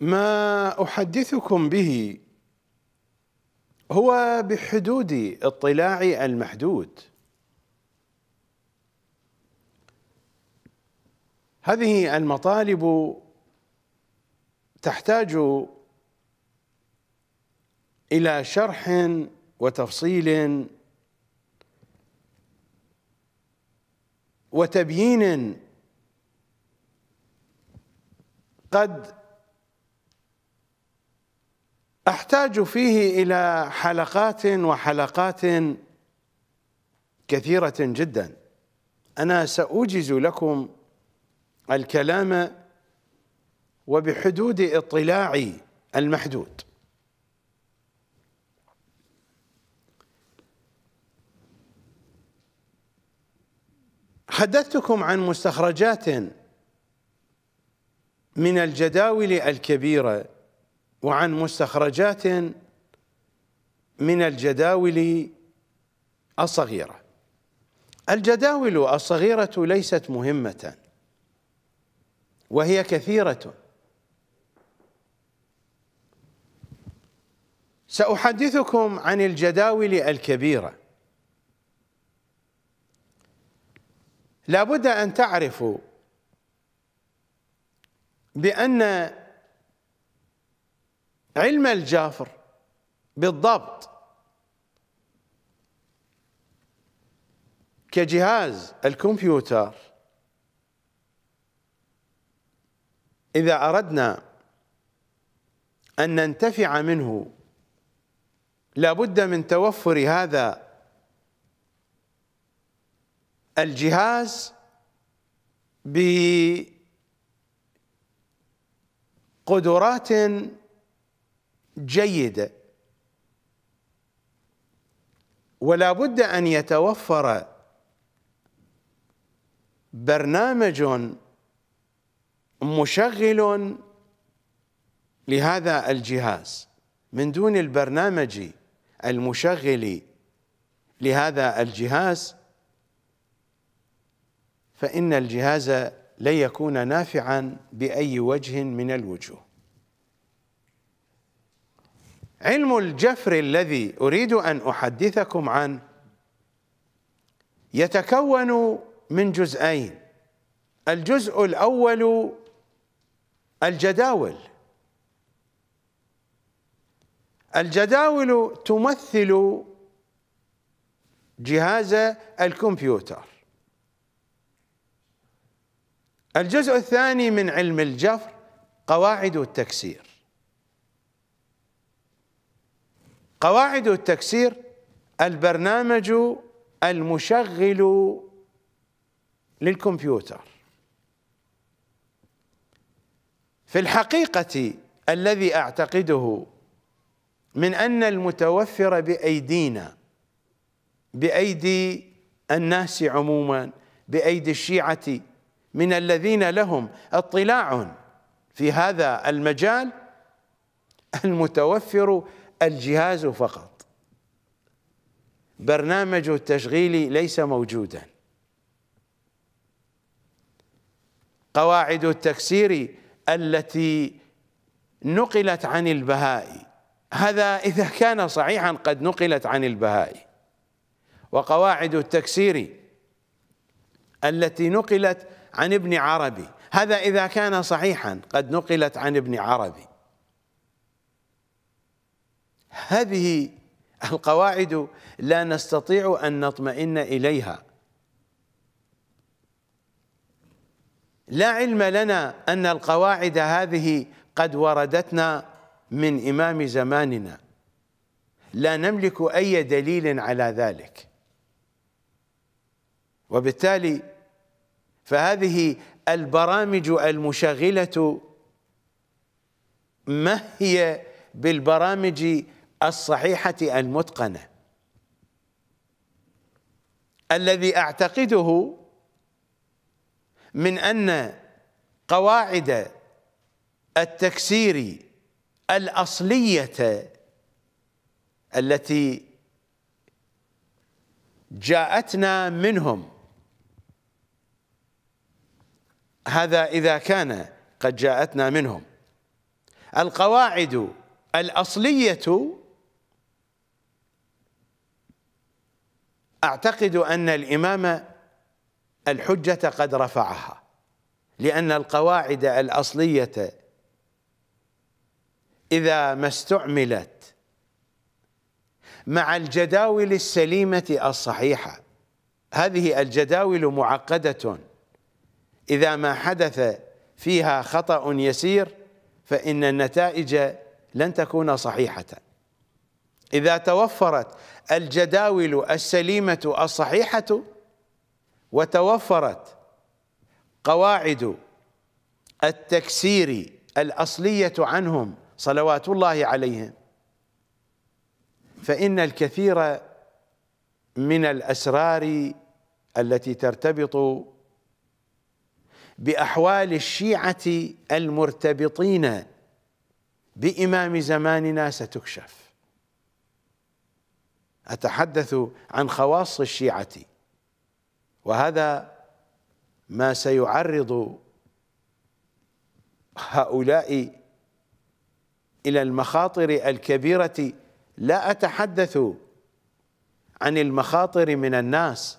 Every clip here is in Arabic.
ما احدثكم به هو بحدود اطلاعي المحدود هذه المطالب تحتاج الى شرح وتفصيل وتبيين قد احتاج فيه الى حلقات وحلقات كثيره جدا انا ساوجز لكم الكلام وبحدود اطلاعي المحدود حدثتكم عن مستخرجات من الجداول الكبيره وعن مستخرجات من الجداول الصغيرة الجداول الصغيرة ليست مهمة وهي كثيرة سأحدثكم عن الجداول الكبيرة لابد أن تعرفوا بأن علم الجافر بالضبط كجهاز الكمبيوتر إذا أردنا أن ننتفع منه لابد من توفر هذا الجهاز بقدرات جيده ولا بد ان يتوفر برنامج مشغل لهذا الجهاز من دون البرنامج المشغل لهذا الجهاز فإن الجهاز لن يكون نافعا بأي وجه من الوجوه علم الجفر الذي اريد ان احدثكم عنه يتكون من جزئين الجزء الاول الجداول الجداول تمثل جهاز الكمبيوتر الجزء الثاني من علم الجفر قواعد التكسير قواعد التكسير البرنامج المشغل للكمبيوتر في الحقيقة الذي أعتقده من أن المتوفر بأيدينا بأيدي الناس عموما بأيدي الشيعة من الذين لهم اطلاع في هذا المجال المتوفر الجهاز فقط برنامجه التشغيل ليس موجودا قواعد التكسير التي نقلت عن البهائي هذا إذا كان صحيحا قد نقلت عن البهائي وقواعد التكسير التي نقلت عن ابن عربي هذا إذا كان صحيحا قد نقلت عن ابن عربي هذه القواعد لا نستطيع أن نطمئن إليها لا علم لنا أن القواعد هذه قد وردتنا من إمام زماننا لا نملك أي دليل على ذلك وبالتالي فهذه البرامج المشغلة ما هي بالبرامج الصحيحة المتقنة الذي أعتقده من أن قواعد التكسير الأصلية التي جاءتنا منهم هذا إذا كان قد جاءتنا منهم القواعد الأصلية أعتقد أن الإمام الحجة قد رفعها لأن القواعد الأصلية إذا ما استعملت مع الجداول السليمة الصحيحة هذه الجداول معقدة إذا ما حدث فيها خطأ يسير فإن النتائج لن تكون صحيحة إذا توفرت الجداول السليمة الصحيحة وتوفرت قواعد التكسير الأصلية عنهم صلوات الله عليهم فإن الكثير من الأسرار التي ترتبط بأحوال الشيعة المرتبطين بإمام زماننا ستكشف أتحدث عن خواص الشيعة وهذا ما سيعرض هؤلاء إلى المخاطر الكبيرة لا أتحدث عن المخاطر من الناس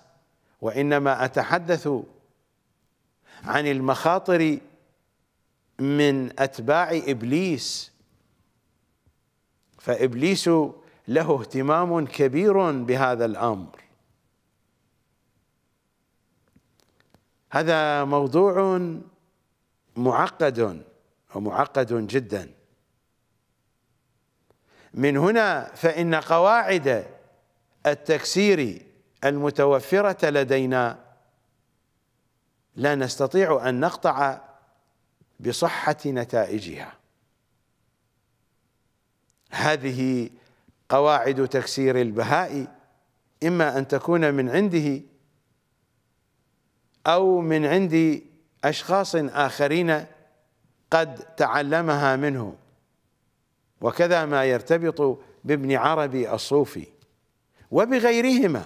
وإنما أتحدث عن المخاطر من أتباع إبليس فإبليس له اهتمام كبير بهذا الامر هذا موضوع معقد ومعقد جدا من هنا فان قواعد التكسير المتوفره لدينا لا نستطيع ان نقطع بصحه نتائجها هذه قواعد تكسير البهاء إما أن تكون من عنده أو من عند أشخاص آخرين قد تعلمها منه وكذا ما يرتبط بابن عربي الصوفي وبغيرهما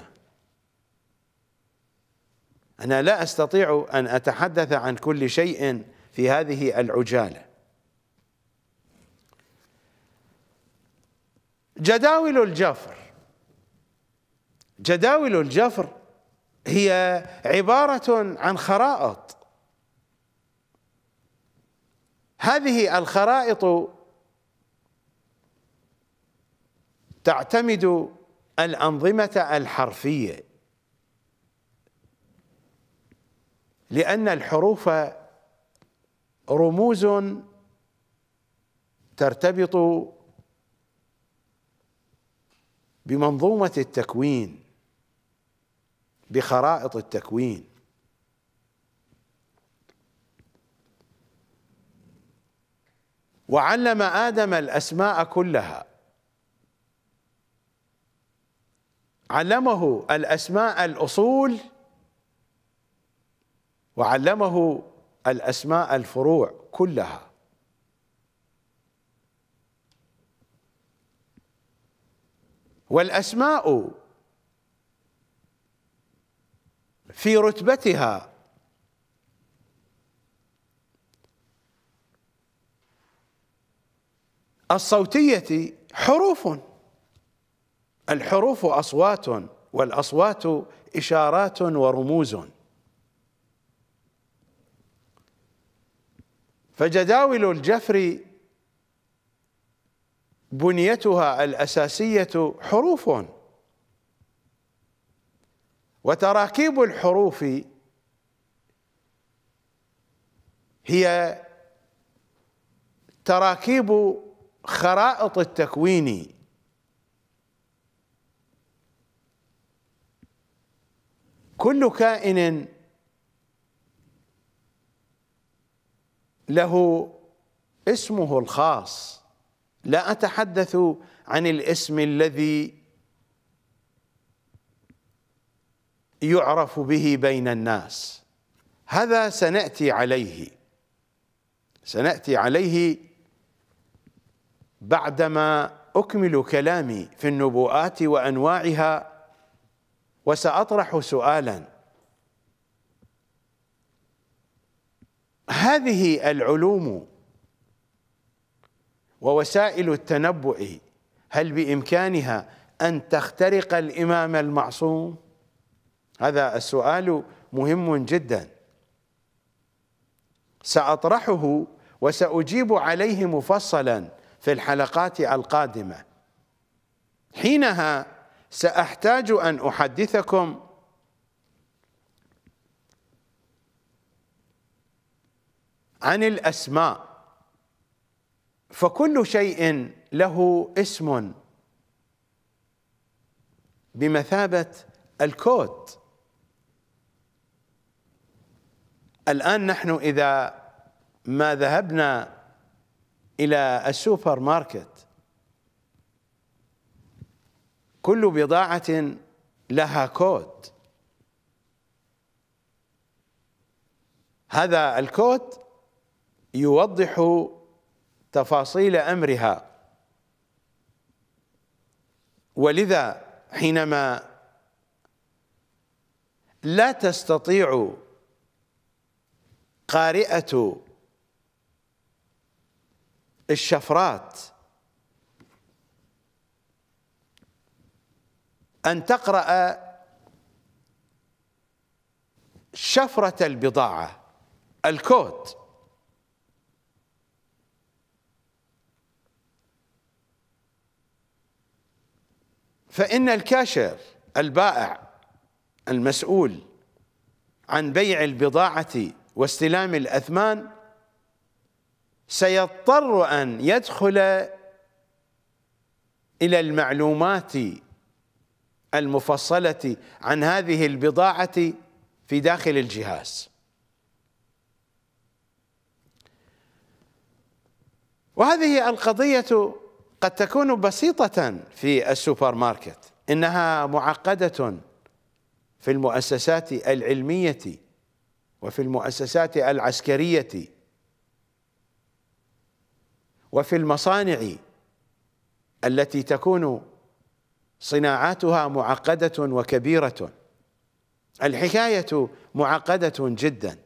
أنا لا أستطيع أن أتحدث عن كل شيء في هذه العجاله جداول الجفر جداول الجفر هي عبارة عن خرائط هذه الخرائط تعتمد الأنظمة الحرفية لأن الحروف رموز ترتبط بمنظومة التكوين بخرائط التكوين وعلم آدم الأسماء كلها علمه الأسماء الأصول وعلمه الأسماء الفروع كلها والأسماء في رتبتها الصوتية حروف الحروف أصوات والأصوات إشارات ورموز فجداول الجفر بنيتها الأساسية حروف وتراكيب الحروف هي تراكيب خرائط التكوين كل كائن له اسمه الخاص لا أتحدث عن الاسم الذي يعرف به بين الناس هذا سنأتي عليه سنأتي عليه بعدما أكمل كلامي في النبوءات وأنواعها وسأطرح سؤالا هذه العلوم ووسائل التنبؤ هل بإمكانها أن تخترق الإمام المعصوم هذا السؤال مهم جدا سأطرحه وسأجيب عليه مفصلا في الحلقات القادمة حينها سأحتاج أن أحدثكم عن الأسماء فكل شيء له اسم بمثابه الكود الان نحن اذا ما ذهبنا الى السوبر ماركت كل بضاعه لها كود هذا الكود يوضح تفاصيل امرها ولذا حينما لا تستطيع قارئه الشفرات ان تقرا شفره البضاعه الكود فإن الكاشر البائع المسؤول عن بيع البضاعة واستلام الأثمان سيضطر أن يدخل إلى المعلومات المفصلة عن هذه البضاعة في داخل الجهاز وهذه القضية قد تكون بسيطة في السوبر ماركت إنها معقدة في المؤسسات العلمية وفي المؤسسات العسكرية وفي المصانع التي تكون صناعاتها معقدة وكبيرة الحكاية معقدة جدا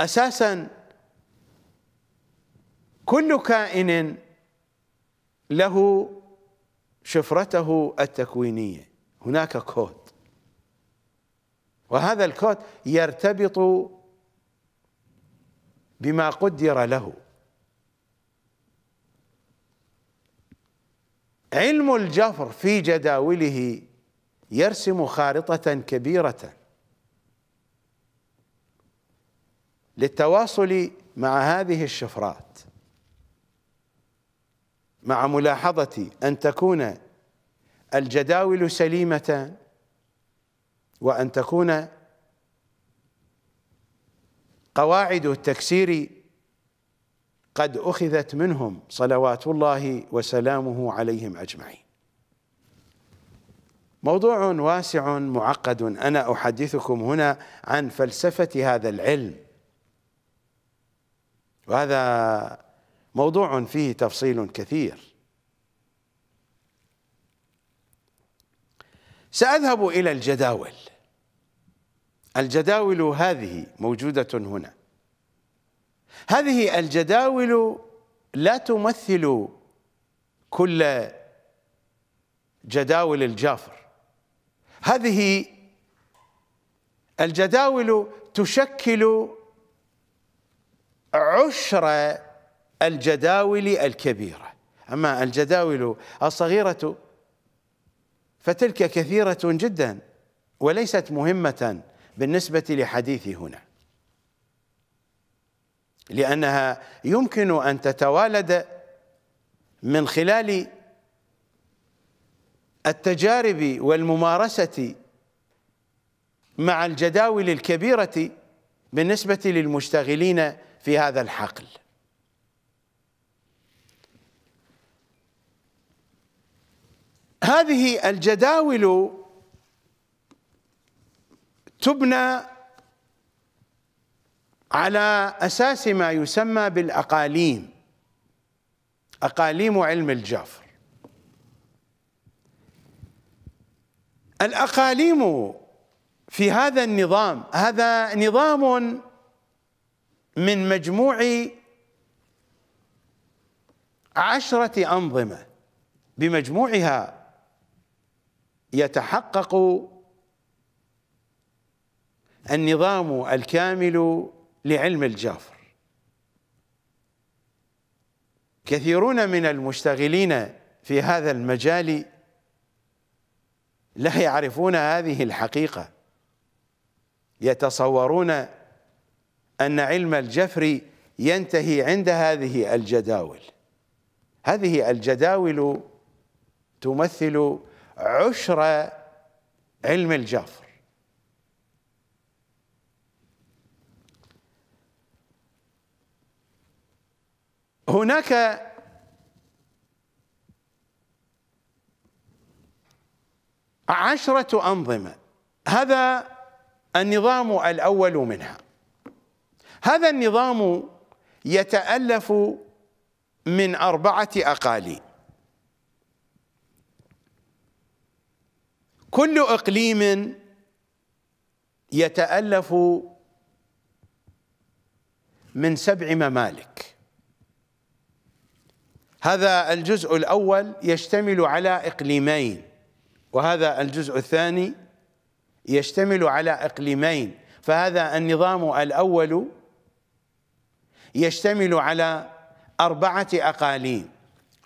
أساساً كل كائن له شفرته التكوينيه هناك كود وهذا الكود يرتبط بما قدر له علم الجفر في جداوله يرسم خارطة كبيرة للتواصل مع هذه الشفرات مع ملاحظة أن تكون الجداول سليمة وأن تكون قواعد التكسير قد أخذت منهم صلوات الله وسلامه عليهم أجمعين موضوع واسع معقد أنا أحدثكم هنا عن فلسفة هذا العلم وهذا موضوع فيه تفصيل كثير سأذهب إلى الجداول الجداول هذه موجودة هنا هذه الجداول لا تمثل كل جداول الجافر هذه الجداول تشكل عشرة الجداول الكبيرة أما الجداول الصغيرة فتلك كثيرة جدا وليست مهمة بالنسبة لحديثي هنا لأنها يمكن أن تتوالد من خلال التجارب والممارسة مع الجداول الكبيرة بالنسبة للمشتغلين في هذا الحقل هذه الجداول تبنى على اساس ما يسمى بالاقاليم اقاليم علم الجفر الاقاليم في هذا النظام هذا نظام من مجموع عشره انظمه بمجموعها يتحقق النظام الكامل لعلم الجافر كثيرون من المشتغلين في هذا المجال لا يعرفون هذه الحقيقة يتصورون أن علم الجفر ينتهي عند هذه الجداول هذه الجداول تمثل عشر علم الجفر هناك عشرة أنظمة هذا النظام الأول منها هذا النظام يتألف من أربعة أقاليم كل اقليم يتالف من سبع ممالك هذا الجزء الاول يشتمل على اقليمين وهذا الجزء الثاني يشتمل على اقليمين فهذا النظام الاول يشتمل على اربعه اقاليم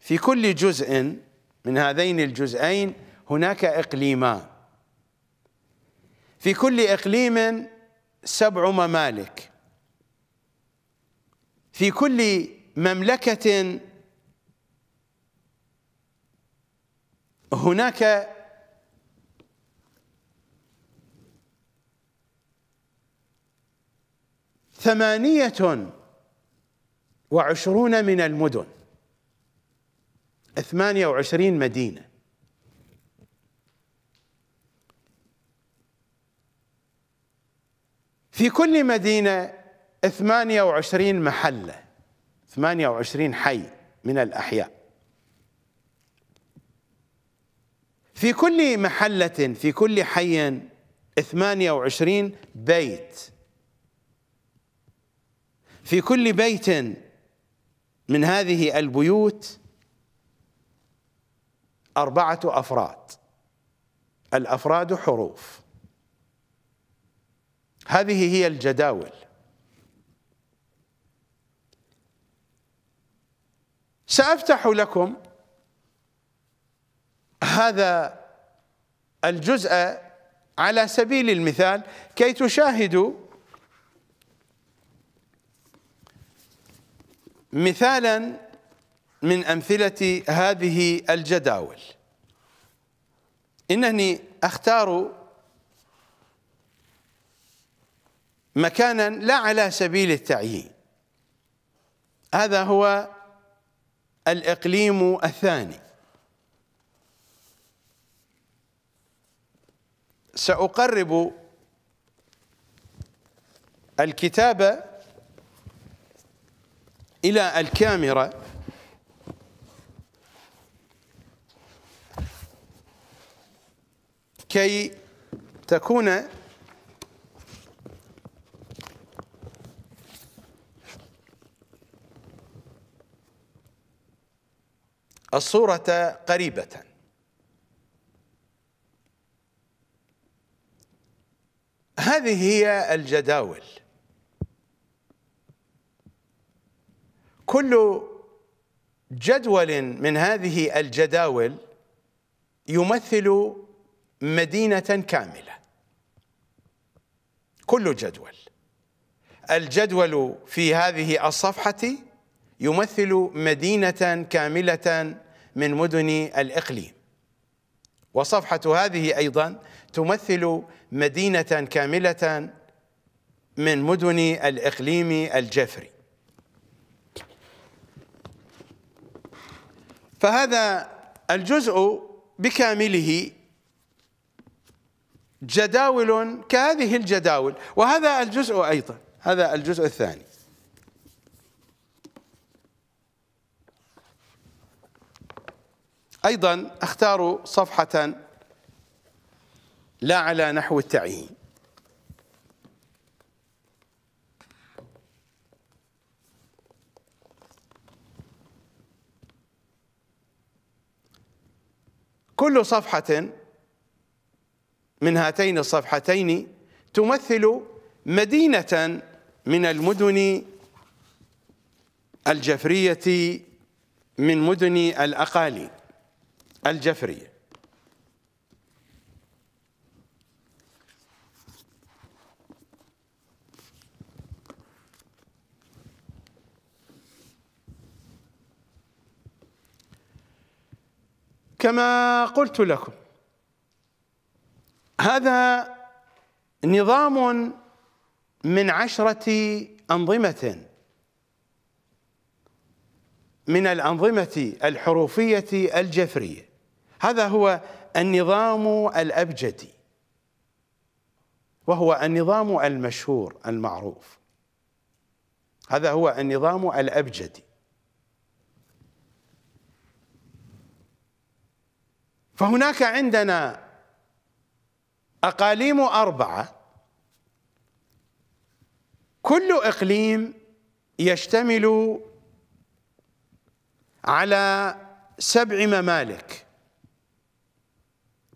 في كل جزء من هذين الجزئين هناك إقليمان في كل إقليم سبع ممالك في كل مملكة هناك ثمانية وعشرون من المدن ثمانية وعشرين مدينة في كل مدينة 28 محلة 28 حي من الأحياء في كل محلة في كل حي 28 بيت في كل بيت من هذه البيوت أربعة أفراد الأفراد حروف هذه هي الجداول سأفتح لكم هذا الجزء على سبيل المثال كي تشاهدوا مثالا من أمثلة هذه الجداول إنني أختار مكانا لا على سبيل التعيين هذا هو الإقليم الثاني سأقرب الكتاب إلى الكاميرا كي تكون الصورة قريبة هذه هي الجداول كل جدول من هذه الجداول يمثل مدينة كاملة كل جدول الجدول في هذه الصفحة يمثل مدينة كاملة من مدن الإقليم وصفحة هذه أيضا تمثل مدينة كاملة من مدن الإقليم الجفري فهذا الجزء بكامله جداول كهذه الجداول وهذا الجزء أيضا هذا الجزء الثاني أيضا أختار صفحة لا على نحو التعيين كل صفحة من هاتين الصفحتين تمثل مدينة من المدن الجفرية من مدن الأقاليم الجفرية كما قلت لكم هذا نظام من عشرة أنظمة من الأنظمة الحروفية الجفرية هذا هو النظام الأبجدي وهو النظام المشهور المعروف هذا هو النظام الأبجدي فهناك عندنا أقاليم أربعة كل إقليم يشتمل على سبع ممالك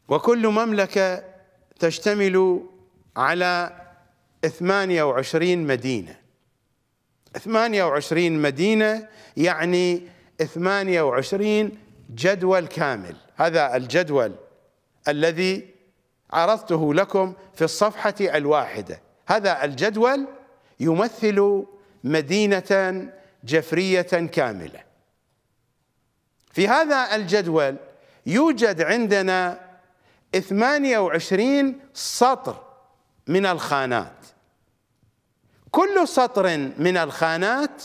وكل مملكة تشتمل على 28 مدينة 28 مدينة يعني 28 جدول كامل هذا الجدول الذي عرضته لكم في الصفحة الواحدة هذا الجدول يمثل مدينة جفرية كاملة في هذا الجدول يوجد عندنا 28 سطر من الخانات كل سطر من الخانات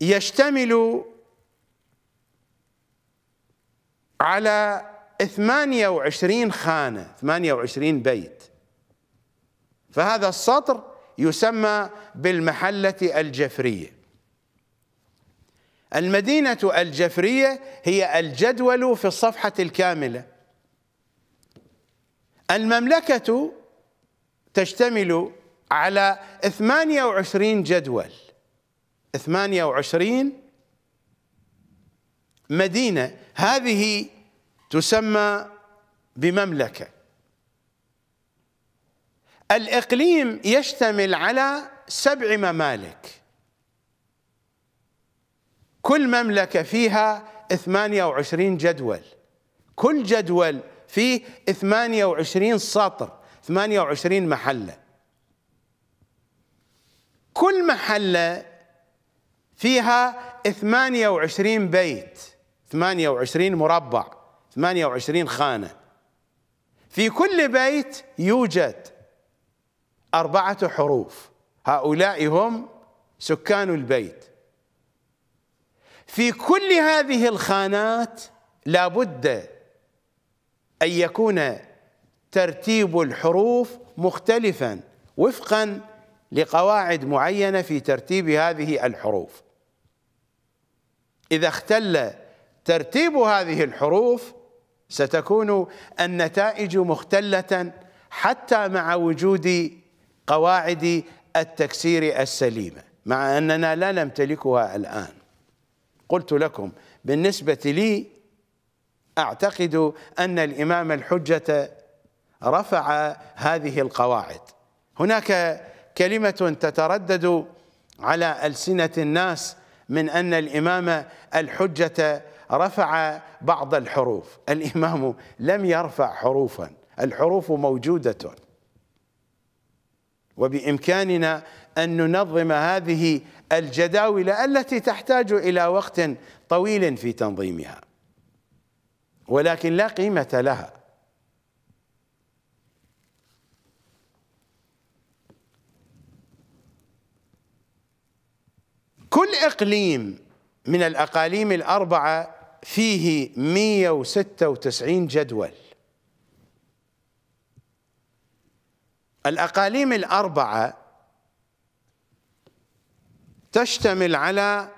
يشتمل على 28 خانة 28 بيت فهذا السطر يسمى بالمحلة الجفرية المدينة الجفرية هي الجدول في الصفحة الكاملة المملكة تشتمل على 28 جدول 28 مدينة هذه تسمى بمملكة الإقليم يشتمل على سبع ممالك كل مملكة فيها 28 جدول كل جدول فيه 28 سطر 28 محلة كل محلة فيها 28 بيت 28 مربع 28 خانة في كل بيت يوجد أربعة حروف هؤلاء هم سكان البيت في كل هذه الخانات لابد أن يكون ترتيب الحروف مختلفا وفقا لقواعد معينة في ترتيب هذه الحروف إذا اختل ترتيب هذه الحروف ستكون النتائج مختلة حتى مع وجود قواعد التكسير السليمة مع أننا لا نمتلكها الآن قلت لكم بالنسبة لي أعتقد أن الإمام الحجة رفع هذه القواعد هناك كلمة تتردد على ألسنة الناس من أن الإمام الحجة رفع بعض الحروف الإمام لم يرفع حروفا الحروف موجودة وبإمكاننا أن ننظم هذه الجداول التي تحتاج إلى وقت طويل في تنظيمها ولكن لا قيمة لها كل إقليم من الأقاليم الأربعة فيه 196 جدول الأقاليم الأربعة تشتمل على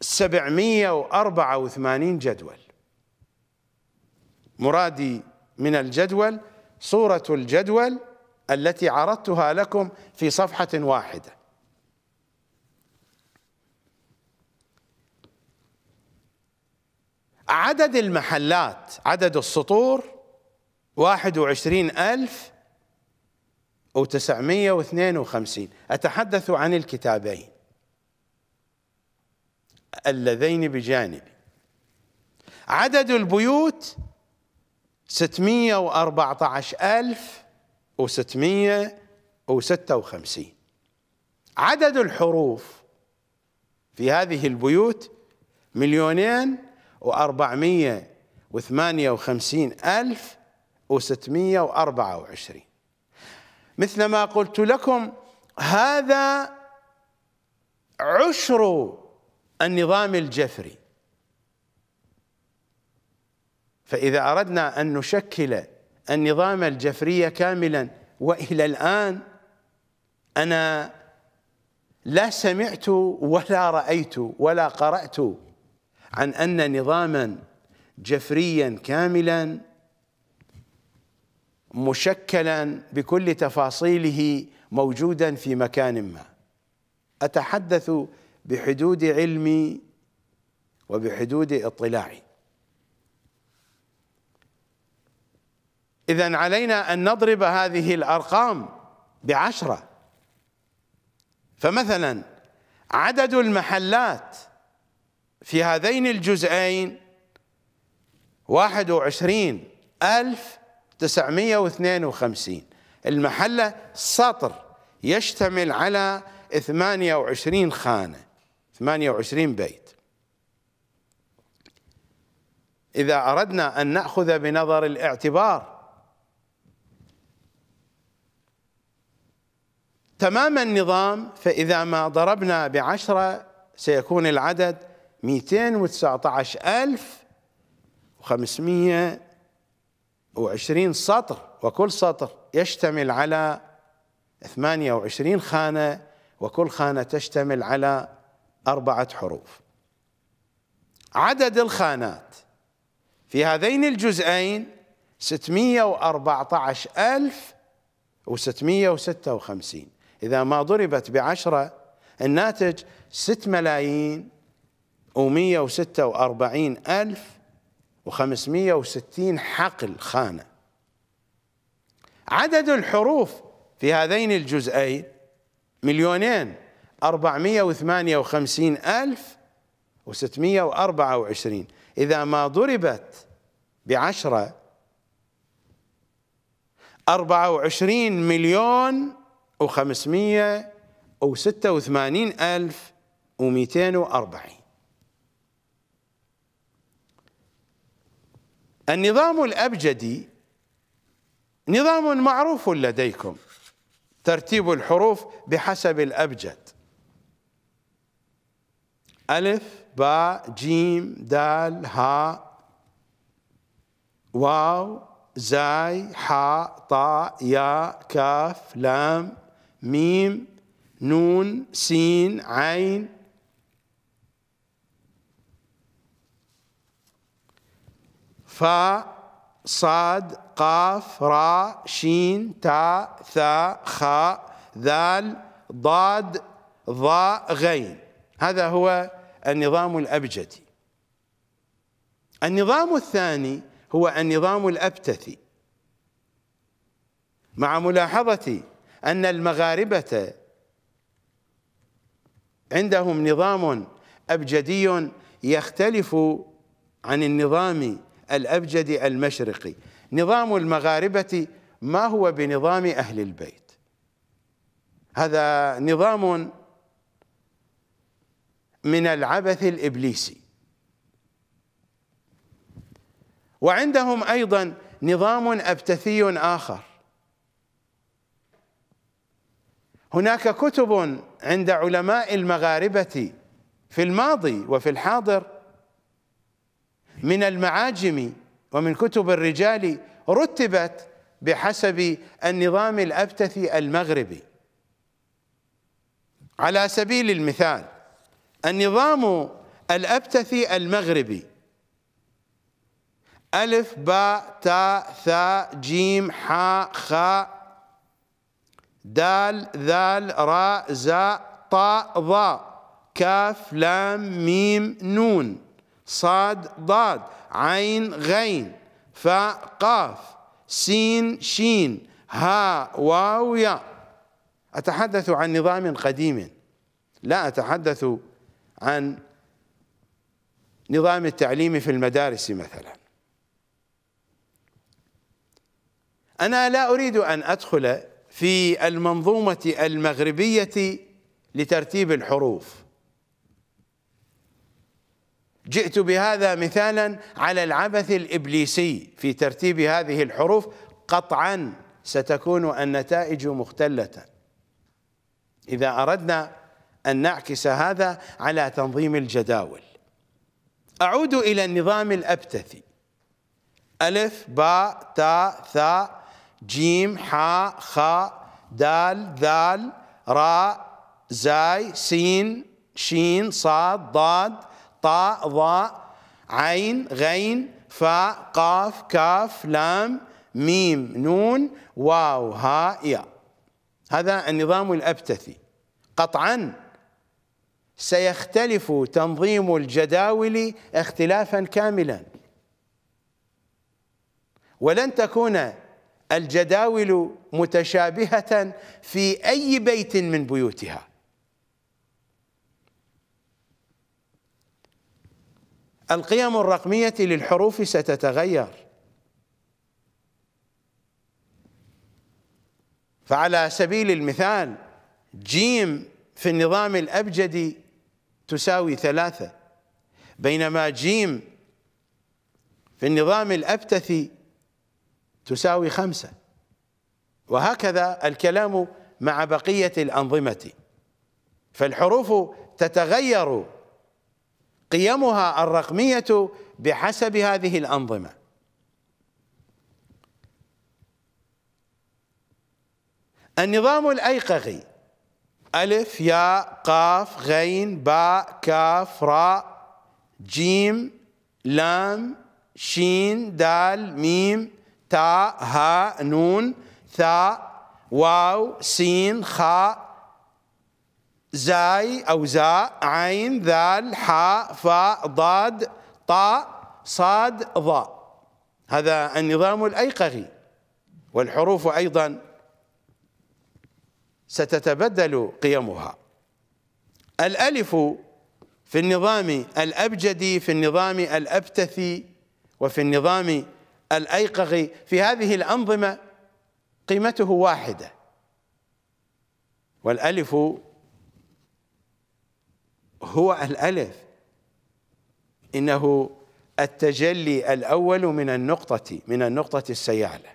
سبعمية وأربعة وثمانين جدول مرادي من الجدول صورة الجدول التي عرضتها لكم في صفحة واحدة عدد المحلات عدد السطور واحد وعشرين ألف وتسعمية واثنين وخمسين أتحدث عن الكتابين اللذين بجانبي عدد البيوت ستمية وأربعة عشر ألف وستمية وستة وخمسين عدد الحروف في هذه البيوت مليونين وأربعمية وثمانية وخمسين ألف 624 مثل ما قلت لكم هذا عشر النظام الجفري فإذا أردنا أن نشكل النظام الجفري كاملا وإلى الآن أنا لا سمعت ولا رأيت ولا قرأت عن أن نظاما جفريا كاملا مشكلا بكل تفاصيله موجودا في مكان ما اتحدث بحدود علمي وبحدود اطلاعي اذا علينا ان نضرب هذه الارقام بعشره فمثلا عدد المحلات في هذين الجزئين واحد وعشرين ألف 952 المحلة سطر يشتمل على 28 خانة 28 بيت إذا أردنا أن نأخذ بنظر الاعتبار تمام النظام فإذا ما ضربنا بعشرة سيكون العدد 219 ألف 500 وعشرين سطر وكل سطر يشتمل على ثمانية وعشرين خانة وكل خانة تشتمل على أربعة حروف عدد الخانات في هذين الجزئين ستمية وأربعة عشر ألف وستمية وستة وخمسين إذا ما ضربت بعشرة الناتج ست ملايين ومية وستة وأربعين ألف و560 حقل خانة عدد الحروف في هذين الجزئين مليونين أربعمية وثمانية وخمسين ألف وستمية وأربعة وعشرين إذا ما ضربت بعشرة أربعة وعشرين مليون وخمسمية وستة وثمانين ألف ومئتين وأربعين النظام الأبجدي نظام معروف لديكم ترتيب الحروف بحسب الأبجد ألف باء جيم دال هاء واو زاي حاء طاء ياء كاف لام ميم نون سين عين فا صاد قاف را شين تا ثاء خاء ذال ضاد ضاء غين هذا هو النظام الأبجدي النظام الثاني هو النظام الأبتثي مع ملاحظة أن المغاربة عندهم نظام أبجدي يختلف عن النظام الأبجدي المشرقي نظام المغاربة ما هو بنظام أهل البيت هذا نظام من العبث الإبليسي وعندهم أيضا نظام أبتثي آخر هناك كتب عند علماء المغاربة في الماضي وفي الحاضر من المعاجم ومن كتب الرجال رتبت بحسب النظام الأبتثي المغربي على سبيل المثال النظام الأبتثي المغربي ألف باء تاء ثاء جيم حاء خاء دال ذال راء زاء طاء ضاء كاف لام ميم نون صاد ضاد عين غين فاء قاف سين شين هاء واو يا أتحدث عن نظام قديم لا أتحدث عن نظام التعليم في المدارس مثلا أنا لا أريد أن أدخل في المنظومة المغربية لترتيب الحروف جئت بهذا مثالا على العبث الإبليسي في ترتيب هذه الحروف قطعا ستكون النتائج مختلة إذا أردنا أن نعكس هذا على تنظيم الجداول أعود إلى النظام الأبتثي ألف باء تاء ثاء جيم حاء خاء دال ذال راء زاي سين شين صاد ضاد طاء ضاء عين غين فاء قاف كاف لام ميم نون واو هاء ياء هذا النظام الأبتثي قطعا سيختلف تنظيم الجداول اختلافا كاملا ولن تكون الجداول متشابهة في أي بيت من بيوتها القيم الرقمية للحروف ستتغير فعلى سبيل المثال جيم في النظام الأبجدي تساوي ثلاثة بينما جيم في النظام الأبتثي تساوي خمسة وهكذا الكلام مع بقية الأنظمة فالحروف تتغير قيمها الرقمية بحسب هذه الأنظمة النظام الأيقغي ألف ياء قاف غين باء كاف راء جيم لام شين دال ميم تاء هاء نون ثاء واو سين خاء زاي أو زاء عين ذال حاء فاء ضاد طاء صاد ضاء هذا النظام الأيقغي والحروف أيضا ستتبدل قيمها الألف في النظام الأبجدي في النظام الأبتثي وفي النظام الأيقغي في هذه الأنظمة قيمته واحدة والألف هو الألف إنه التجلي الأول من النقطة من النقطة السيالة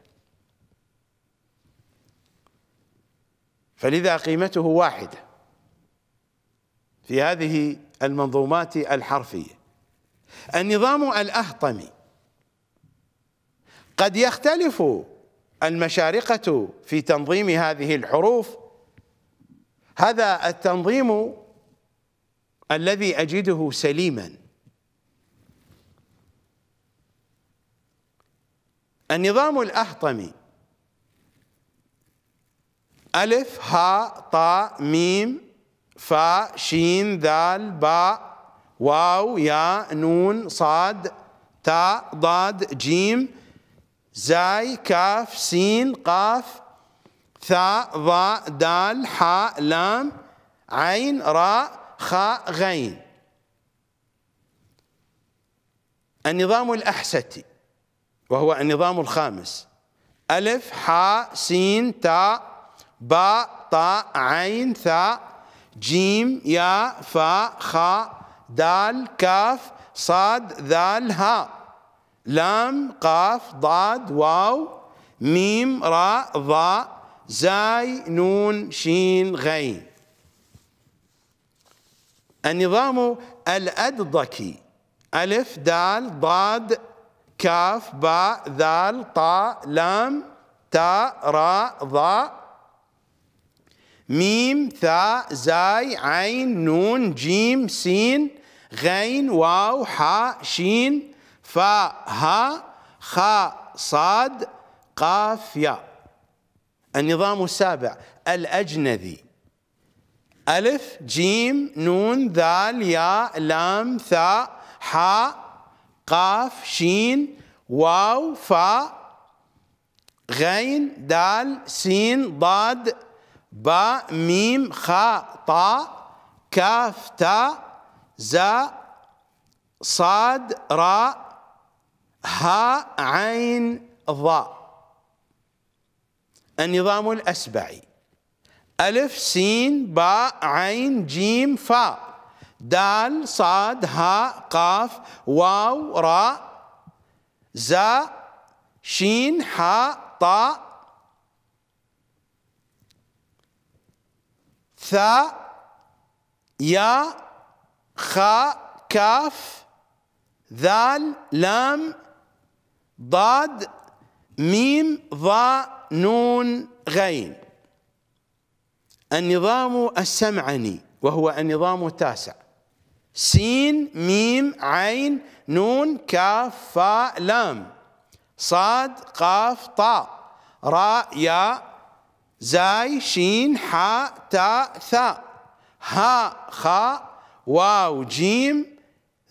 فلذا قيمته واحدة في هذه المنظومات الحرفية النظام الأهطمي قد يختلف المشارقة في تنظيم هذه الحروف هذا التنظيم الذي أجده سليما النظام الأهطمي ألف هاء طاء ميم فاء شين ذال باء واو ياء نون صاد تاء ضاد جيم زاي كاف سين قاف ثاء ضاء دال حاء لام عين راء خاء غين النظام الأحستي وهو النظام الخامس ألف حاء سين تاء باء طاء عين ثاء جيم ياء فاء خاء دال كاف صاد ذال هاء لام قاف ضاد واو ميم راء ضاء زاي نون شين غين النظام الأدضكي ألف دال ضاد كاف باء ذال طاء لام تاء راء ضاء ميم ثاء زاي عين نون جيم سين غين واو حاء شين فاء هاء خاء صاد قاف ياء النظام السابع الأجنذي ألف جيم نون ذال ياء لام ثاء حاء قاف شين واو فاء غين دال سين ضاد باء ميم خاء طاء كاف تاء زاء صاد راء هاء عين ضاء النظام الأسبعي ألف سين باء عين جيم فاء دال صاد هاء قاف واو راء زاء شين حاء طاء ثاء ياء خاء كاف ذال لام ضاد ميم ضاء نون غين النظام السمعني وهو النظام التاسع سين ميم عين نون كاف فاء لام صاد قاف طاء راء ياء زاي شين حاء تاء ثاء هاء خاء واو جيم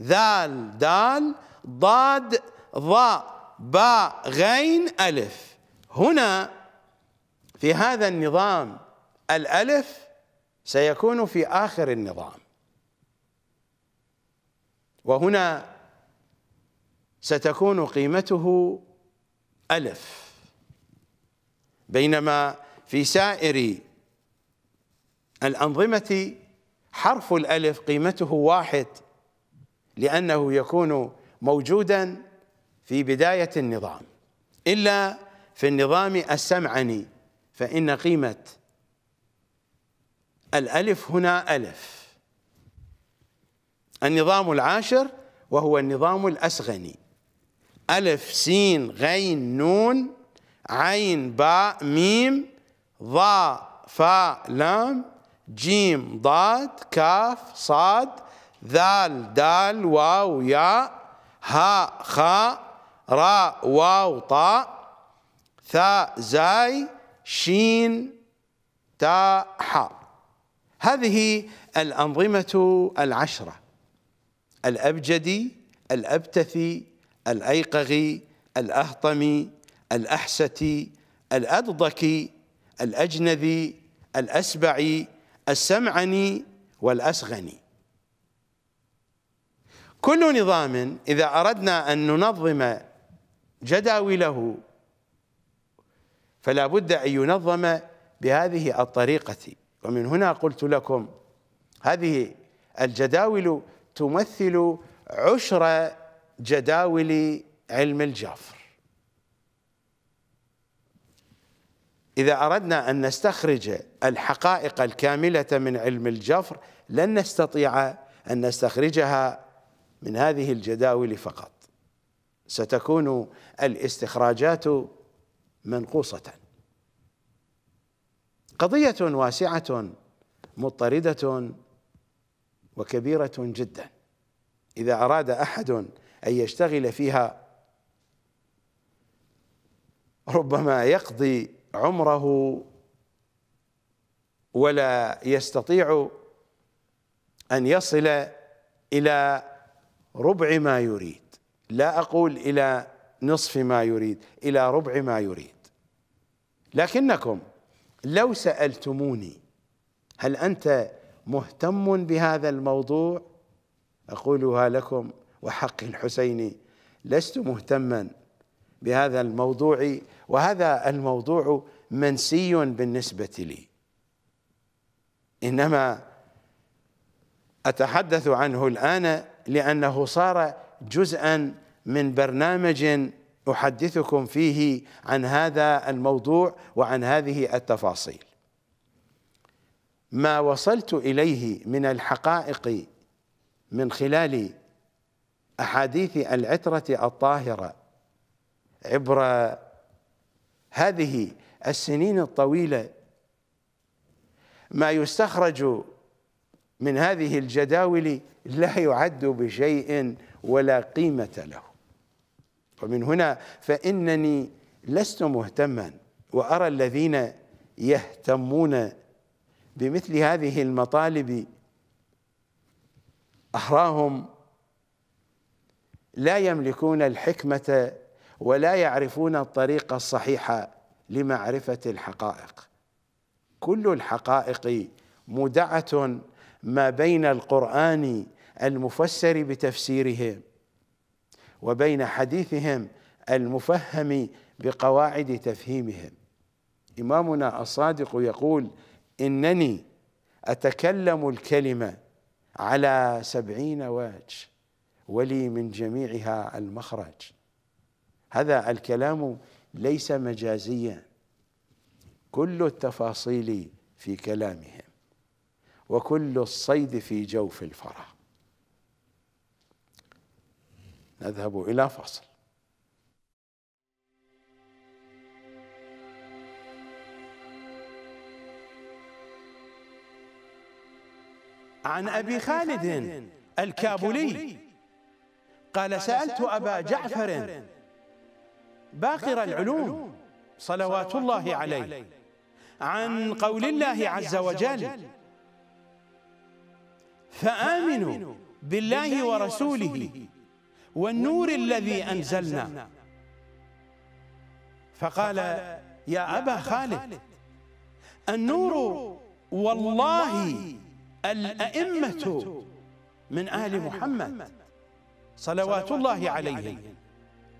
ذال دال ضاد ضاء باء غين ألف هنا في هذا النظام الألف سيكون في آخر النظام وهنا ستكون قيمته ألف بينما في سائر الأنظمة حرف الألف قيمته واحد لأنه يكون موجودا في بداية النظام إلا في النظام السمعني فإن قيمة الألف هنا ألف النظام العاشر وهو النظام الأسغني ألف سين غين نون عين باء ميم ضاء فاء لام جيم ضاد كاف صاد ذال دال واو ياء هاء خاء راء واو طاء ثاء زاي شين تاء حاء هذه الأنظمة العشرة الأبجدي الأبتثي الأيقغي الأهطمي الأحستي الأدضكي الأجنذي الأسبعي السمعني والأسغني كل نظام إذا أردنا أن ننظم جداوله فلا بد أن ينظم بهذه الطريقة ومن هنا قلت لكم هذه الجداول تمثل عشر جداول علم الجافر إذا أردنا أن نستخرج الحقائق الكاملة من علم الجفر لن نستطيع أن نستخرجها من هذه الجداول فقط ستكون الاستخراجات منقوصة قضية واسعة مضطردة وكبيرة جدا إذا أراد أحد أن يشتغل فيها ربما يقضي عمره ولا يستطيع أن يصل إلى ربع ما يريد لا أقول إلى نصف ما يريد إلى ربع ما يريد لكنكم لو سالتموني هل انت مهتم بهذا الموضوع اقولها لكم وحق الحسين لست مهتما بهذا الموضوع وهذا الموضوع منسي بالنسبه لي انما اتحدث عنه الان لانه صار جزءا من برنامج احدثكم فيه عن هذا الموضوع وعن هذه التفاصيل ما وصلت اليه من الحقائق من خلال احاديث العتره الطاهره عبر هذه السنين الطويله ما يستخرج من هذه الجداول لا يعد بشيء ولا قيمه له ومن هنا فإنني لست مهتما وأرى الذين يهتمون بمثل هذه المطالب أحراهم لا يملكون الحكمة ولا يعرفون الطريق الصحيح لمعرفة الحقائق كل الحقائق مودعة ما بين القرآن المفسر بتفسيرهم وبين حديثهم المفهم بقواعد تفهيمهم إمامنا الصادق يقول إنني أتكلم الكلمة على سبعين وجه ولي من جميعها المخرج هذا الكلام ليس مجازيا كل التفاصيل في كلامهم وكل الصيد في جوف الفرح نذهب إلى فاصل عن أبي خالد الكابولي قال سألت أبا جعفر باقر العلوم صلوات الله عليه عن قول الله عز وجل فآمنوا بالله ورسوله والنور الذي أنزلنا فقال يا أبا خالد النور والله الأئمة من أهل محمد صلوات الله عليهم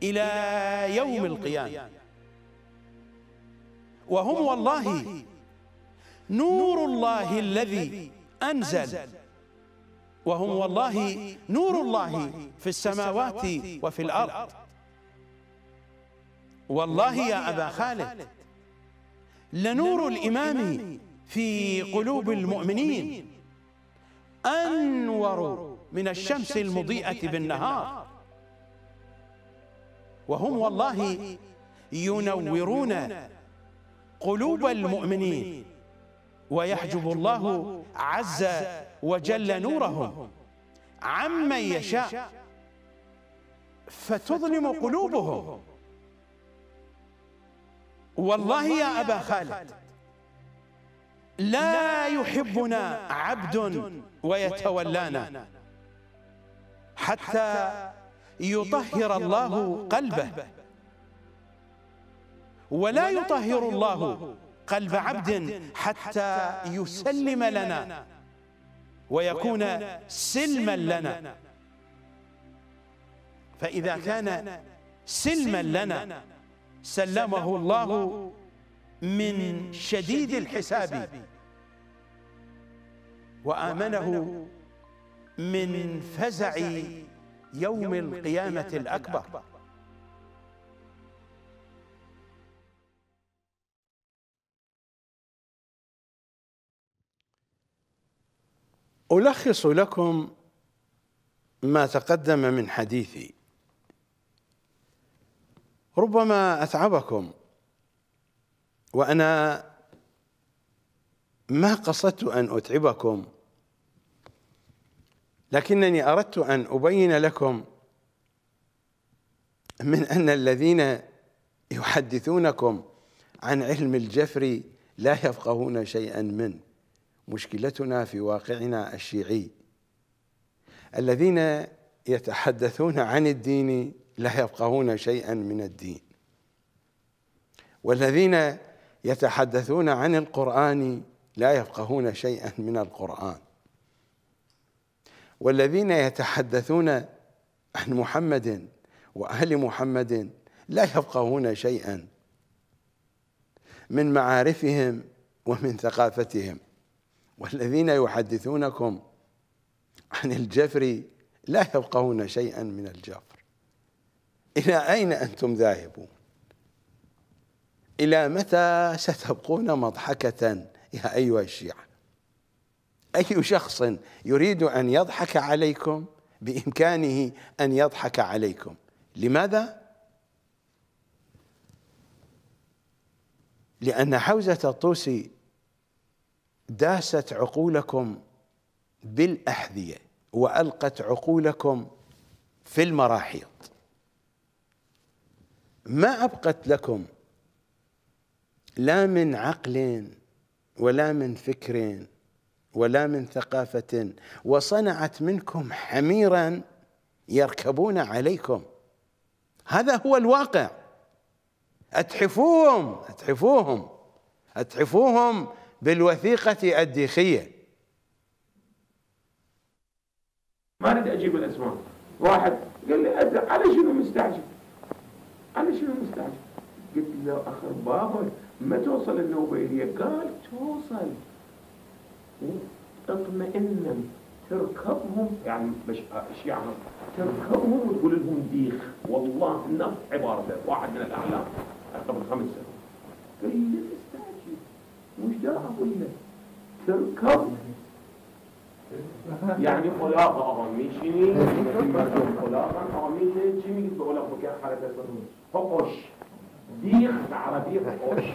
إلى يوم القيامة وهم والله نور الله الذي أنزل وهم والله نور الله في السماوات وفي الأرض والله يا أبا خالد لنور الإمام في قلوب المؤمنين أنور من الشمس المضيئة بالنهار وهم والله ينورون قلوب المؤمنين ويحجب الله عز وجل نورهم عمن يشاء فتظلم قلوبهم والله يا أبا خالد لا يحبنا عبد ويتولانا حتى يطهر الله قلبه ولا يطهر الله قلب عبد حتى يسلم لنا ويكون سلما لنا فإذا كان سلما لنا سلمه الله من شديد الحساب وآمنه من فزع يوم القيامة الأكبر ألخص لكم ما تقدم من حديثي ربما أتعبكم وأنا ما قصدت أن أتعبكم لكنني أردت أن أبين لكم من أن الذين يحدثونكم عن علم الجفر لا يفقهون شيئا منه مشكلتنا في واقعنا الشيعي الذين يتحدثون عن الدين لا يفقهون شيئا من الدين والذين يتحدثون عن القرآن لا يفقهون شيئا من القرآن والذين يتحدثون عن محمد وأهل محمد لا يفقهون شيئا من معارفهم ومن ثقافتهم والذين يحدثونكم عن الجفر لا يبقون شيئا من الجفر إلى أين أنتم ذاهبون إلى متى ستبقون مضحكة يا أيها الشيعة أي شخص يريد أن يضحك عليكم بإمكانه أن يضحك عليكم لماذا؟ لأن حوزة الطوسي داست عقولكم بالاحذيه والقت عقولكم في المراحيض ما ابقت لكم لا من عقل ولا من فكر ولا من ثقافه وصنعت منكم حميرا يركبون عليكم هذا هو الواقع اتحفوهم اتحفوهم اتحفوهم بالوثيقة الديخية ما اريد اجيب الاسماء واحد قال لي أنت على شنو مستعجل على شنو مستعجل قلت له اخر بابا ما توصل النوبة إلي قال توصل اطمئن تركبهم يعني مش اشيعهم تركبهم وتقول لهم ديخ والله النفس عبارته واحد من الاعلام قبل خمس سنوات قال لي مش درعة كلها تركب یعنی يعني خلاق آقا خلاقه خلاقا آقا میشه چی میگید به خلاق حركة حرکتتون حقش ديخ بالعربية حقش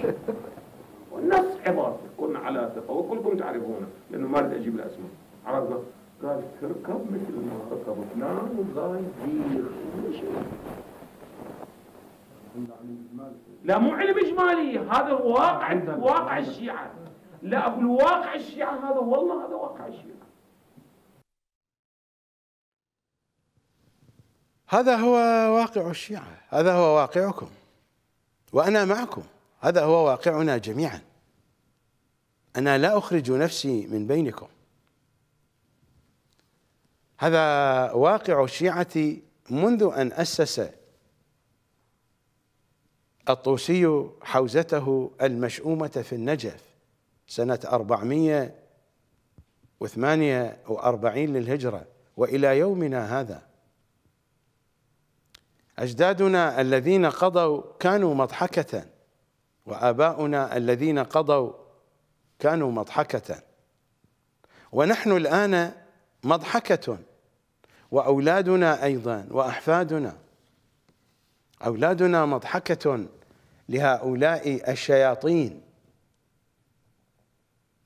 والناس عبارة كنا على ثقة وكلكم تعرفونه لأنه ما رد أجيب الأسماء عرفنا قال تركب مثل ما تركب فلان نعم، وقال ديخ لا مو علم اجمالي هذا واقع واقع الشيعه لا اقول واقع الشيعه هذا والله هذا واقع الشيعه هذا هو واقع الشيعه هذا هو واقعكم وانا معكم هذا هو واقعنا جميعا انا لا اخرج نفسي من بينكم هذا واقع الشيعه منذ ان اسس الطوسي حوزته المشؤومة في النجف سنة 448 للهجرة وإلى يومنا هذا أجدادنا الذين قضوا كانوا مضحكة وآباؤنا الذين قضوا كانوا مضحكة ونحن الآن مضحكة وأولادنا أيضا وأحفادنا أولادنا مضحكة لهؤلاء الشياطين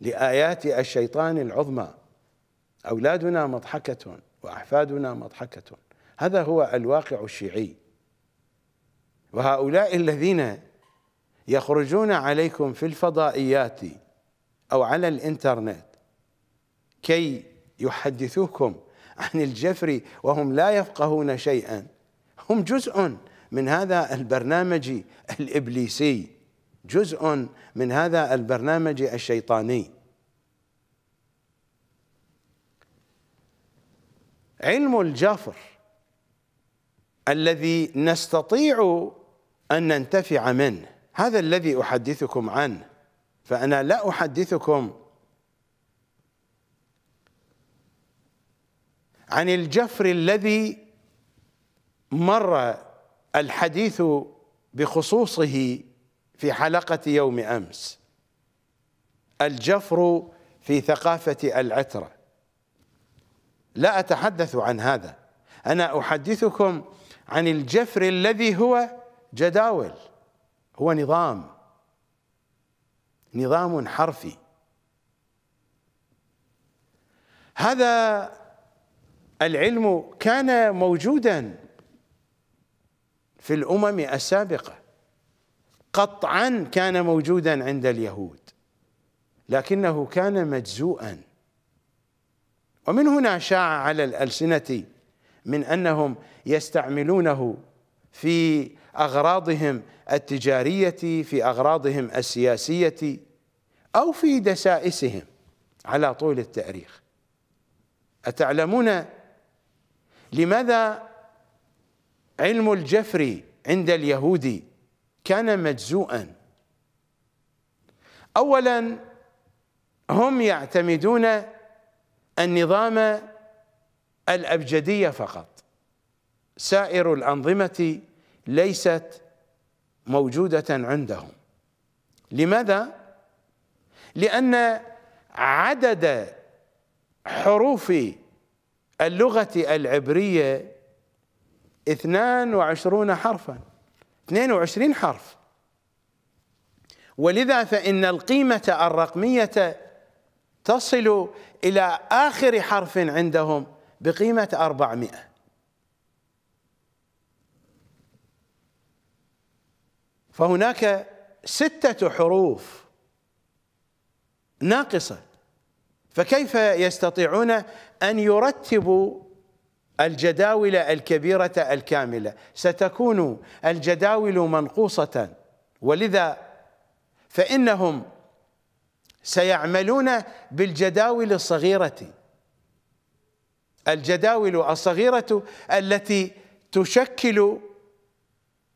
لآيات الشيطان العظمى أولادنا مضحكة وأحفادنا مضحكة هذا هو الواقع الشيعي وهؤلاء الذين يخرجون عليكم في الفضائيات أو على الإنترنت كي يحدثوكم عن الجفر وهم لا يفقهون شيئا هم جزء من هذا البرنامج الابليسي جزء من هذا البرنامج الشيطاني علم الجفر الذي نستطيع ان ننتفع منه هذا الذي احدثكم عنه فانا لا احدثكم عن الجفر الذي مر الحديث بخصوصه في حلقة يوم أمس الجفر في ثقافة العترة لا أتحدث عن هذا أنا أحدثكم عن الجفر الذي هو جداول هو نظام نظام حرفي هذا العلم كان موجودا في الأمم السابقة قطعا كان موجودا عند اليهود لكنه كان مجزوءا ومن هنا شاع على الألسنة من أنهم يستعملونه في أغراضهم التجارية في أغراضهم السياسية أو في دسائسهم على طول التاريخ أتعلمون لماذا علم الجفر عند اليهود كان مجزوءا اولا هم يعتمدون النظام الأبجدية فقط سائر الأنظمة ليست موجودة عندهم لماذا؟ لأن عدد حروف اللغة العبرية 22 حرفا 22 حرف ولذا فإن القيمة الرقمية تصل إلى آخر حرف عندهم بقيمة 400 فهناك ستة حروف ناقصة فكيف يستطيعون أن يرتبوا الجداول الكبيرة الكاملة ستكون الجداول منقوصة ولذا فإنهم سيعملون بالجداول الصغيرة الجداول الصغيرة التي تشكل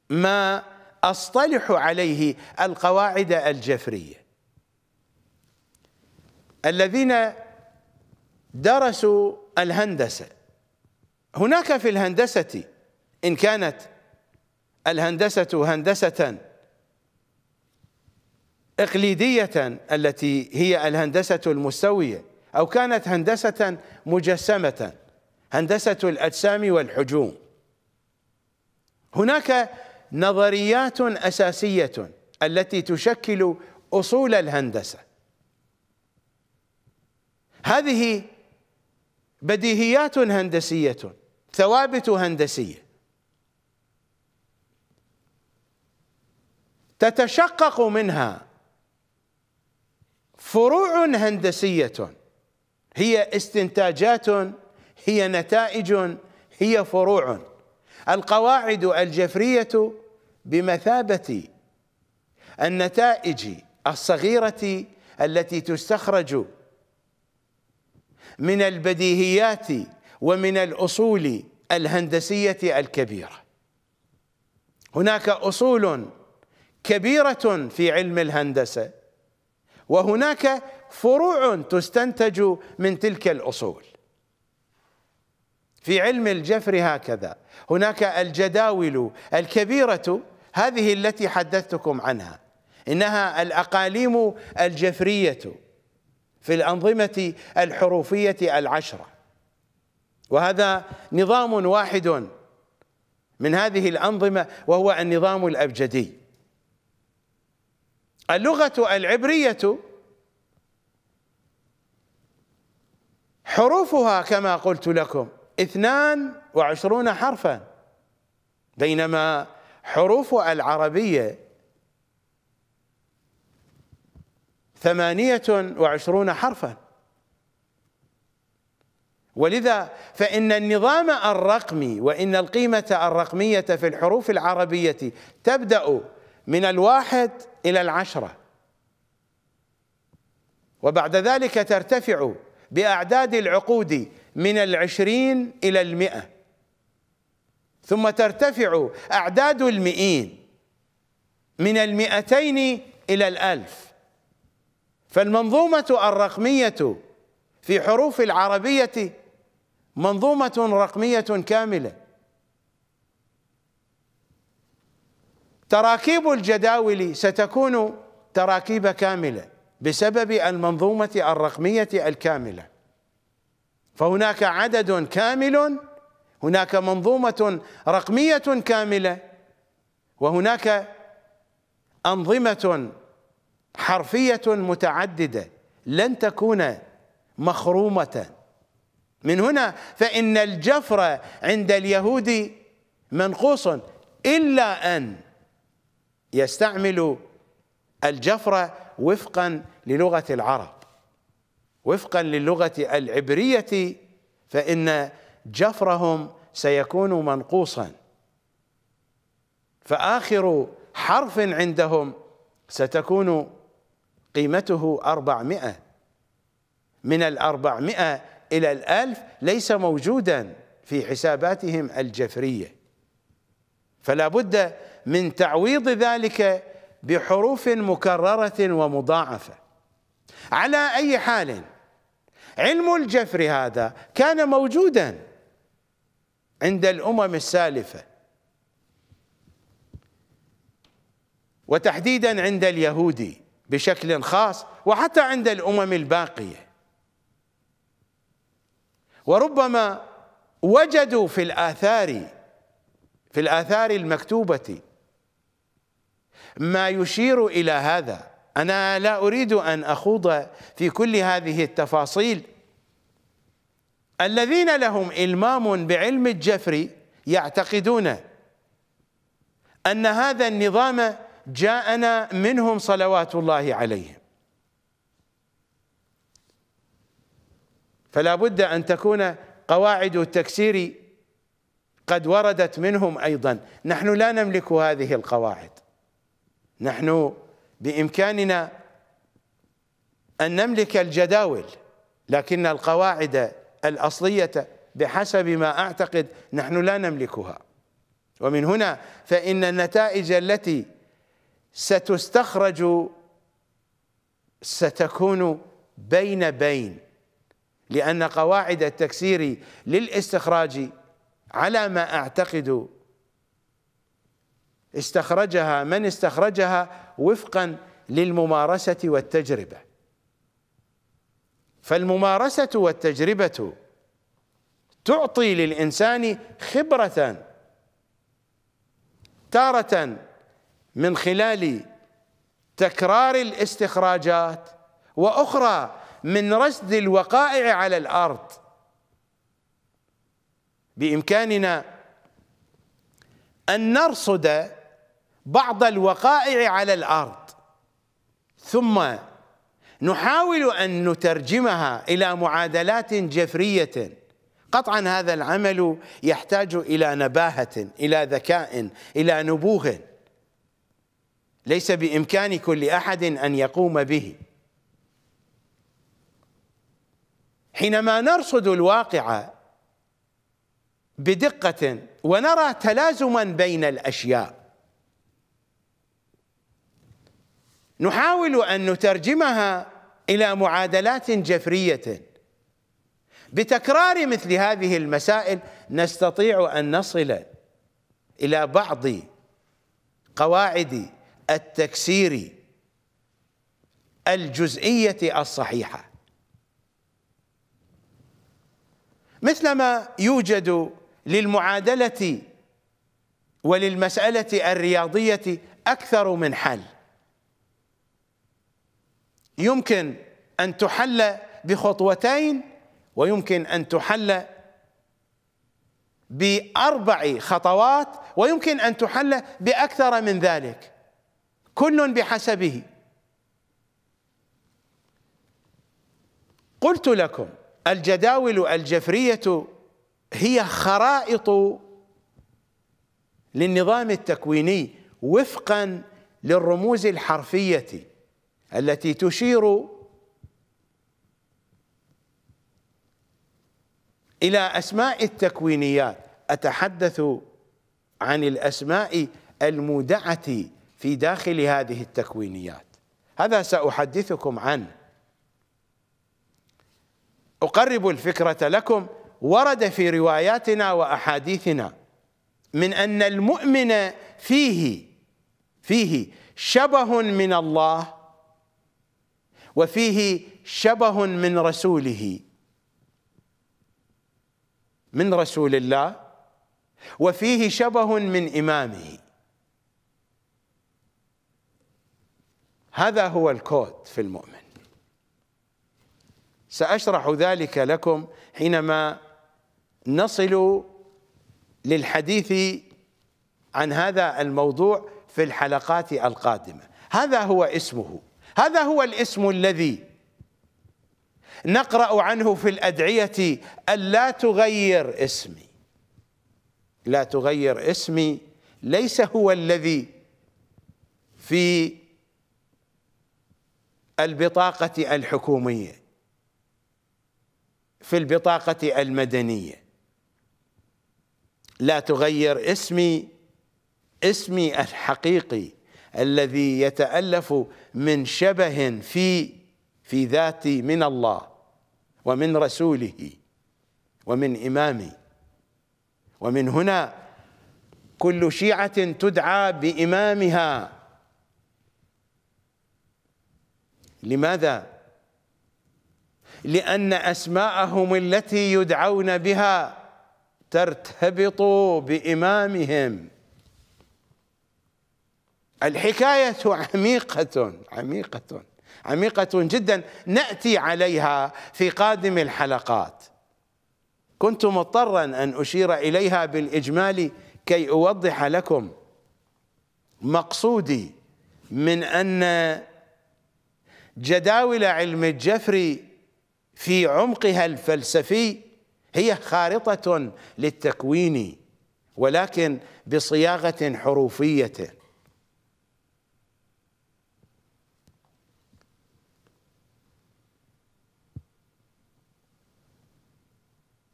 ما أصطلح عليه القواعد الجفرية الذين درسوا الهندسة هناك في الهندسة إن كانت الهندسة هندسة إقليدية التي هي الهندسة المستوية أو كانت هندسة مجسمة هندسة الأجسام والحجوم هناك نظريات أساسية التي تشكل أصول الهندسة هذه بديهيات هندسية ثوابت هندسية تتشقق منها فروع هندسية هي استنتاجات هي نتائج هي فروع القواعد الجفرية بمثابة النتائج الصغيرة التي تستخرج من البديهيات ومن الأصول الهندسية الكبيرة هناك أصول كبيرة في علم الهندسة وهناك فروع تستنتج من تلك الأصول في علم الجفر هكذا هناك الجداول الكبيرة هذه التي حدثتكم عنها إنها الأقاليم الجفرية في الأنظمة الحروفية العشرة وهذا نظام واحد من هذه الأنظمة وهو النظام الأبجدي اللغة العبرية حروفها كما قلت لكم اثنان وعشرون حرفا بينما حروف العربية ثمانية وعشرون حرفاً ولذا فإن النظام الرقمي وإن القيمة الرقمية في الحروف العربية تبدأ من الواحد إلى العشرة وبعد ذلك ترتفع بأعداد العقود من العشرين إلى المئة ثم ترتفع أعداد المئين من المئتين إلى الألف فالمنظومة الرقمية في حروف العربية منظومة رقمية كاملة تراكيب الجداول ستكون تراكيب كاملة بسبب المنظومة الرقمية الكاملة فهناك عدد كامل هناك منظومة رقمية كاملة وهناك أنظمة حرفية متعددة لن تكون مخرومة من هنا فإن الجفر عند اليهود منقوص إلا أن يستعملوا الجفر وفقا للغة العرب وفقا للغة العبرية فإن جفرهم سيكون منقوصا فآخر حرف عندهم ستكون قيمته أربعمائة من الأربعمائة إلى الألف ليس موجودا في حساباتهم الجفرية فلا بد من تعويض ذلك بحروف مكررة ومضاعفة على أي حال علم الجفر هذا كان موجودا عند الأمم السالفة وتحديدا عند اليهودي بشكل خاص وحتى عند الأمم الباقية وربما وجدوا في الآثار في الآثار المكتوبة ما يشير إلى هذا أنا لا أريد أن أخوض في كل هذه التفاصيل الذين لهم إلمام بعلم الجفر يعتقدون أن هذا النظام جاءنا منهم صلوات الله عليهم فلا بد أن تكون قواعد التكسير قد وردت منهم أيضا نحن لا نملك هذه القواعد نحن بإمكاننا أن نملك الجداول لكن القواعد الأصلية بحسب ما أعتقد نحن لا نملكها ومن هنا فإن النتائج التي ستستخرج ستكون بين بين لأن قواعد التكسير للاستخراج على ما أعتقد استخرجها من استخرجها وفقا للممارسة والتجربة فالممارسة والتجربة تعطي للإنسان خبرة تارة من خلال تكرار الاستخراجات وأخرى من رصد الوقائع على الارض بامكاننا ان نرصد بعض الوقائع على الارض ثم نحاول ان نترجمها الى معادلات جفريه قطعا هذا العمل يحتاج الى نباهه الى ذكاء الى نبوغ ليس بامكان كل احد ان يقوم به حينما نرصد الواقع بدقة ونرى تلازما بين الأشياء نحاول أن نترجمها إلى معادلات جفرية بتكرار مثل هذه المسائل نستطيع أن نصل إلى بعض قواعد التكسير الجزئية الصحيحة مثلما يوجد للمعادلة وللمسألة الرياضية أكثر من حل يمكن أن تحل بخطوتين ويمكن أن تحل بأربع خطوات ويمكن أن تحل بأكثر من ذلك كل بحسبه قلت لكم الجداول الجفرية هي خرائط للنظام التكويني وفقا للرموز الحرفية التي تشير إلى أسماء التكوينيات أتحدث عن الأسماء المودعة في داخل هذه التكوينيات هذا سأحدثكم عنه اقرب الفكره لكم ورد في رواياتنا واحاديثنا من ان المؤمن فيه فيه شبه من الله وفيه شبه من رسوله من رسول الله وفيه شبه من امامه هذا هو الكود في المؤمن ساشرح ذلك لكم حينما نصل للحديث عن هذا الموضوع في الحلقات القادمه هذا هو اسمه هذا هو الاسم الذي نقرا عنه في الادعيه الا تغير اسمي لا تغير اسمي ليس هو الذي في البطاقه الحكوميه في البطاقة المدنية لا تغير اسمي اسمي الحقيقي الذي يتألف من شبه في في ذاتي من الله ومن رسوله ومن إمامي ومن هنا كل شيعة تدعى بإمامها لماذا لأن أسماءهم التي يدعون بها ترتبط بإمامهم الحكاية عميقة عميقة عميقة جدا نأتي عليها في قادم الحلقات كنت مضطرا أن أشير إليها بالإجمال كي أوضح لكم مقصودي من أن جداول علم الجفري في عمقها الفلسفي هي خارطة للتكوين ولكن بصياغة حروفية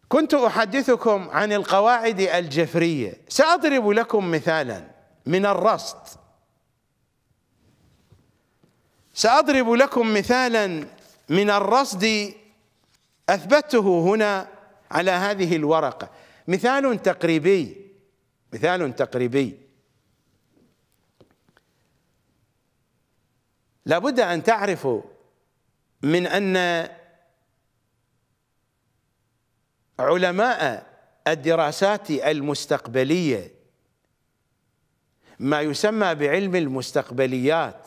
كنت أحدثكم عن القواعد الجفرية سأضرب لكم مثالا من الرصد سأضرب لكم مثالا من الرصد اثبته هنا على هذه الورقه مثال تقريبي مثال تقريبي لابد ان تعرفوا من ان علماء الدراسات المستقبليه ما يسمى بعلم المستقبليات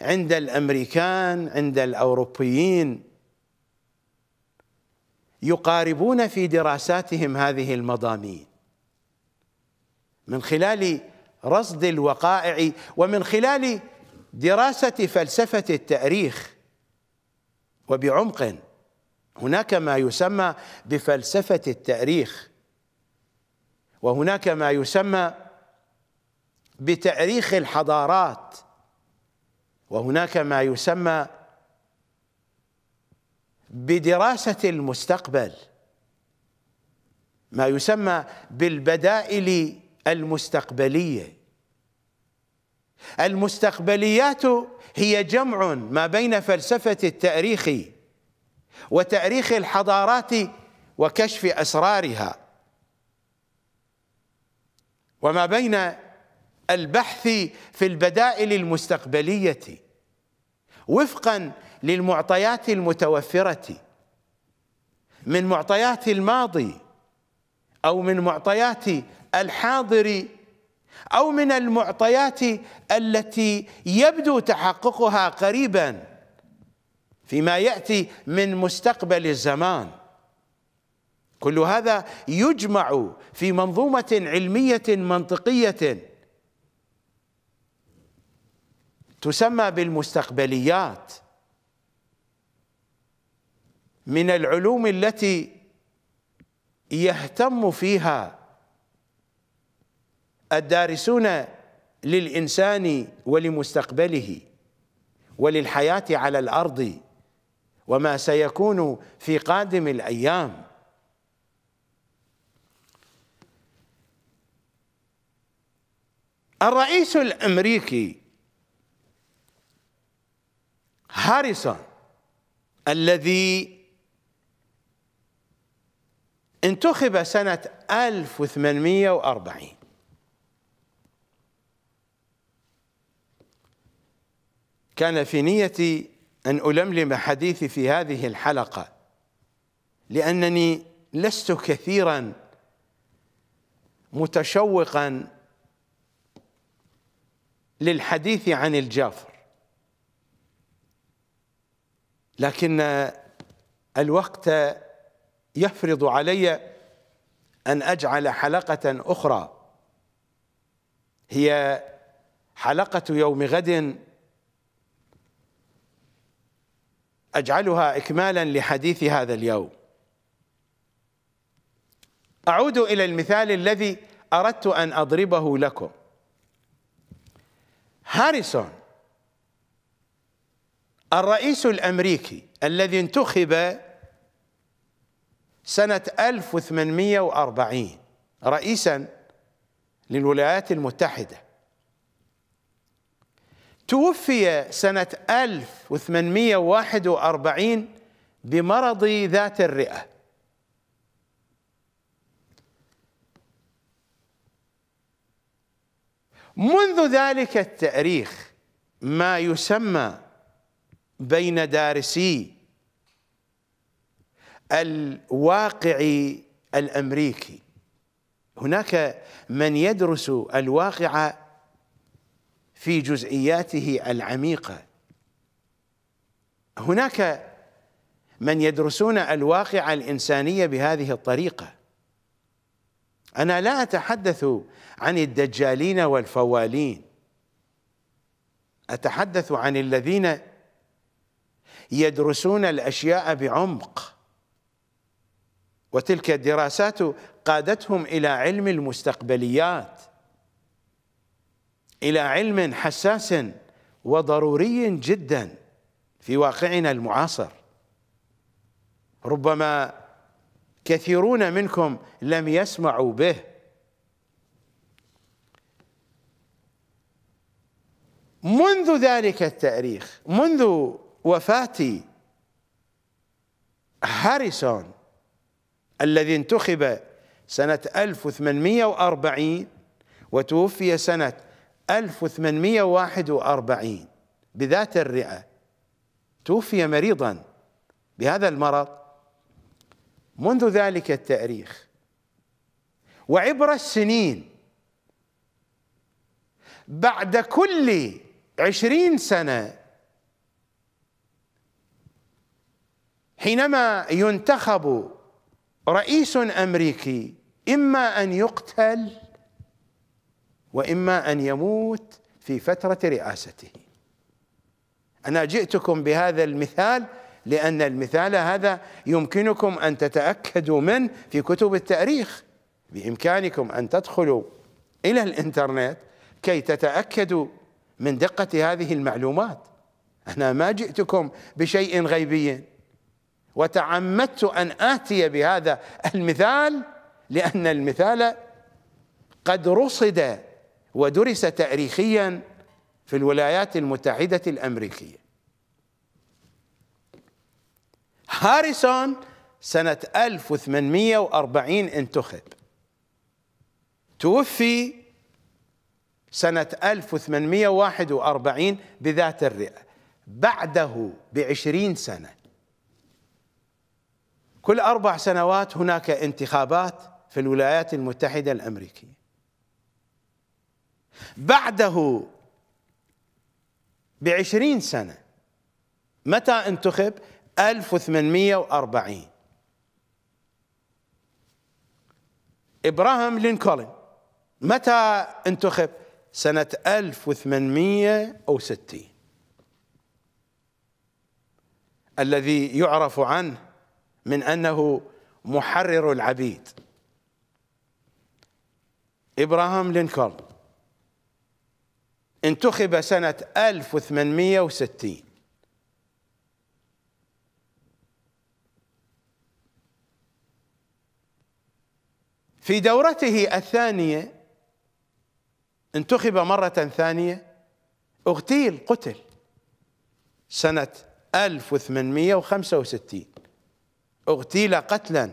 عند الامريكان عند الاوروبيين يقاربون في دراساتهم هذه المضامين من خلال رصد الوقائع ومن خلال دراسه فلسفه التاريخ وبعمق هناك ما يسمى بفلسفه التاريخ وهناك ما يسمى بتاريخ الحضارات وهناك ما يسمى بدراسة المستقبل ما يسمى بالبدائل المستقبلية المستقبليات هي جمع ما بين فلسفة التاريخ وتاريخ الحضارات وكشف أسرارها وما بين البحث في البدائل المستقبليه وفقا للمعطيات المتوفره من معطيات الماضي او من معطيات الحاضر او من المعطيات التي يبدو تحققها قريبا فيما ياتي من مستقبل الزمان كل هذا يجمع في منظومه علميه منطقيه تسمى بالمستقبليات من العلوم التي يهتم فيها الدارسون للإنسان ولمستقبله وللحياة على الأرض وما سيكون في قادم الأيام الرئيس الأمريكي هاريسون الذي انتخب سنة 1840 كان في نيتي أن ألملم حديثي في هذه الحلقة لأنني لست كثيرا متشوقا للحديث عن الجافر لكن الوقت يفرض علي ان اجعل حلقه اخرى هي حلقه يوم غد اجعلها اكمالا لحديث هذا اليوم اعود الى المثال الذي اردت ان اضربه لكم هاريسون الرئيس الأمريكي الذي انتخب سنة 1840 رئيسا للولايات المتحدة توفي سنة 1841 بمرض ذات الرئة منذ ذلك التاريخ ما يسمى بين دارسي الواقع الامريكي هناك من يدرس الواقع في جزئياته العميقه هناك من يدرسون الواقع الانسانيه بهذه الطريقه انا لا اتحدث عن الدجالين والفوالين اتحدث عن الذين يدرسون الاشياء بعمق وتلك الدراسات قادتهم الى علم المستقبليات الى علم حساس وضروري جدا في واقعنا المعاصر ربما كثيرون منكم لم يسمعوا به منذ ذلك التاريخ منذ وفاة هاريسون الذي انتخب سنة 1840 وتوفي سنة 1841 بذات الرئة توفي مريضا بهذا المرض منذ ذلك التاريخ وعبر السنين بعد كل عشرين سنة حينما ينتخب رئيس امريكي اما ان يقتل واما ان يموت في فتره رئاسته انا جئتكم بهذا المثال لان المثال هذا يمكنكم ان تتاكدوا منه في كتب التاريخ بامكانكم ان تدخلوا الى الانترنت كي تتاكدوا من دقه هذه المعلومات انا ما جئتكم بشيء غيبي وتعمدت ان اتي بهذا المثال لان المثال قد رصد ودرس تاريخيا في الولايات المتحده الامريكيه هاريسون سنة 1840 انتخب توفي سنة 1841 بذات الرئة بعده بعشرين سنة كل أربع سنوات هناك انتخابات في الولايات المتحدة الأمريكية بعده بعشرين سنة متى انتخب 1840 إبراهام لينكولن متى انتخب سنة 1860 الذي يعرف عنه من انه محرر العبيد ابراهام لينكولن انتخب سنة 1860 في دورته الثانية انتخب مرة ثانية اغتيل قتل سنة 1865 اغتيل قتلا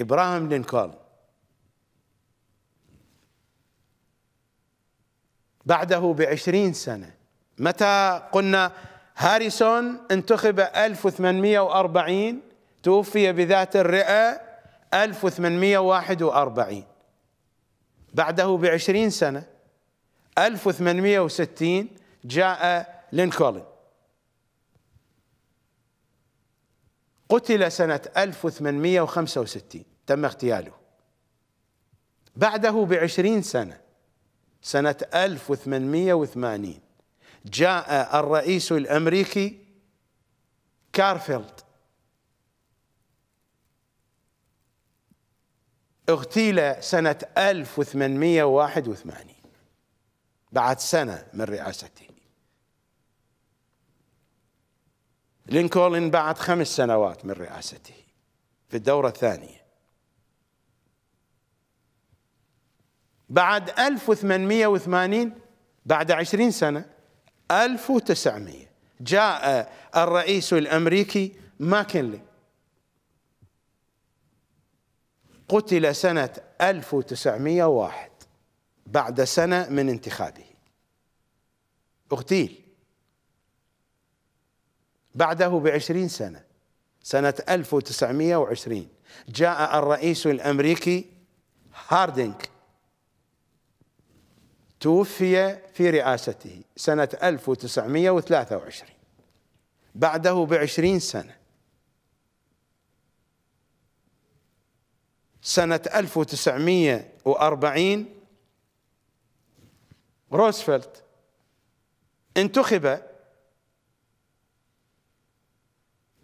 ابراهام لينكولن بعده بعشرين سنة متى قلنا هاريسون انتخب 1840 توفي بذات الرئة 1841 بعده بعشرين سنة 1860 جاء لينكولن قتل سنة 1865 تم اغتياله بعده بعشرين سنة سنة 1880 جاء الرئيس الأمريكي كارفيلد اغتيل سنة 1881 بعد سنة من رئاسته لينكولن بعد خمس سنوات من رئاسته في الدورة الثانية بعد 1880 بعد 20 سنة 1900 جاء الرئيس الأمريكي ماكنلي قتل سنة 1901 بعد سنة من انتخابه اغتيل بعده بعشرين سنة سنة 1920 جاء الرئيس الأمريكي هاردينغ توفي في رئاسته سنة 1923 بعده بعشرين سنة سنة 1940 روزفلت انتخب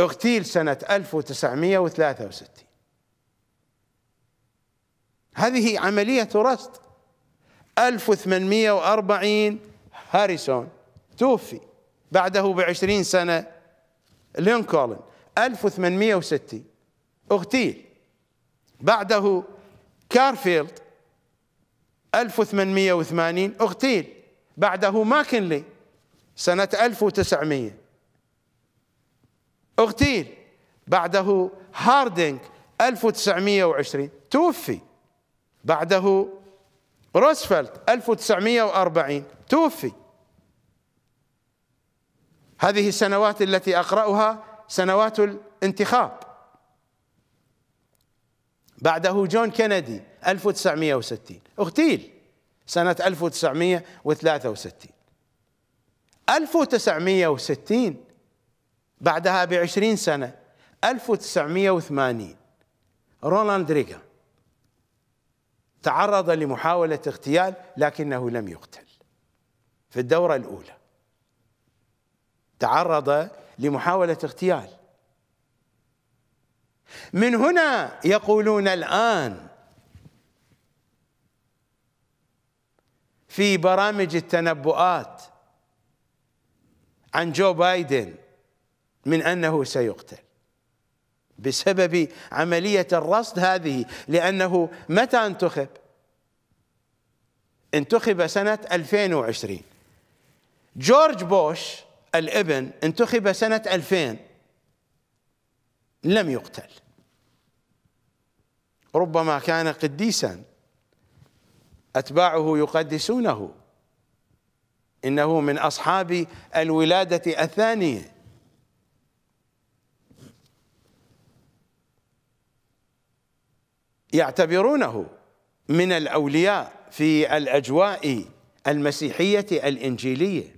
اغتيل سنة 1963 هذه عملية رصد 1840 هاريسون توفي بعده بعشرين سنة لينكولن 1860 اغتيل بعده كارفيلد 1880 اغتيل بعده ماكنلي سنة 1900 اغتيل بعده هاردينغ 1920 توفي بعده روزفلت 1940 توفي هذه السنوات التي اقراها سنوات الانتخاب بعده جون كندي 1960 اغتيل سنة 1963 1960 بعدها بعشرين سنة 1980 رونالد ريغان تعرض لمحاولة اغتيال لكنه لم يقتل في الدورة الأولى تعرض لمحاولة اغتيال من هنا يقولون الآن في برامج التنبؤات عن جو بايدن من أنه سيقتل بسبب عملية الرصد هذه لأنه متى انتخب انتخب سنة 2020 جورج بوش الابن انتخب سنة 2000 لم يقتل ربما كان قديسا أتباعه يقدسونه إنه من أصحاب الولادة الثانية يعتبرونه من الاولياء في الاجواء المسيحيه الانجيليه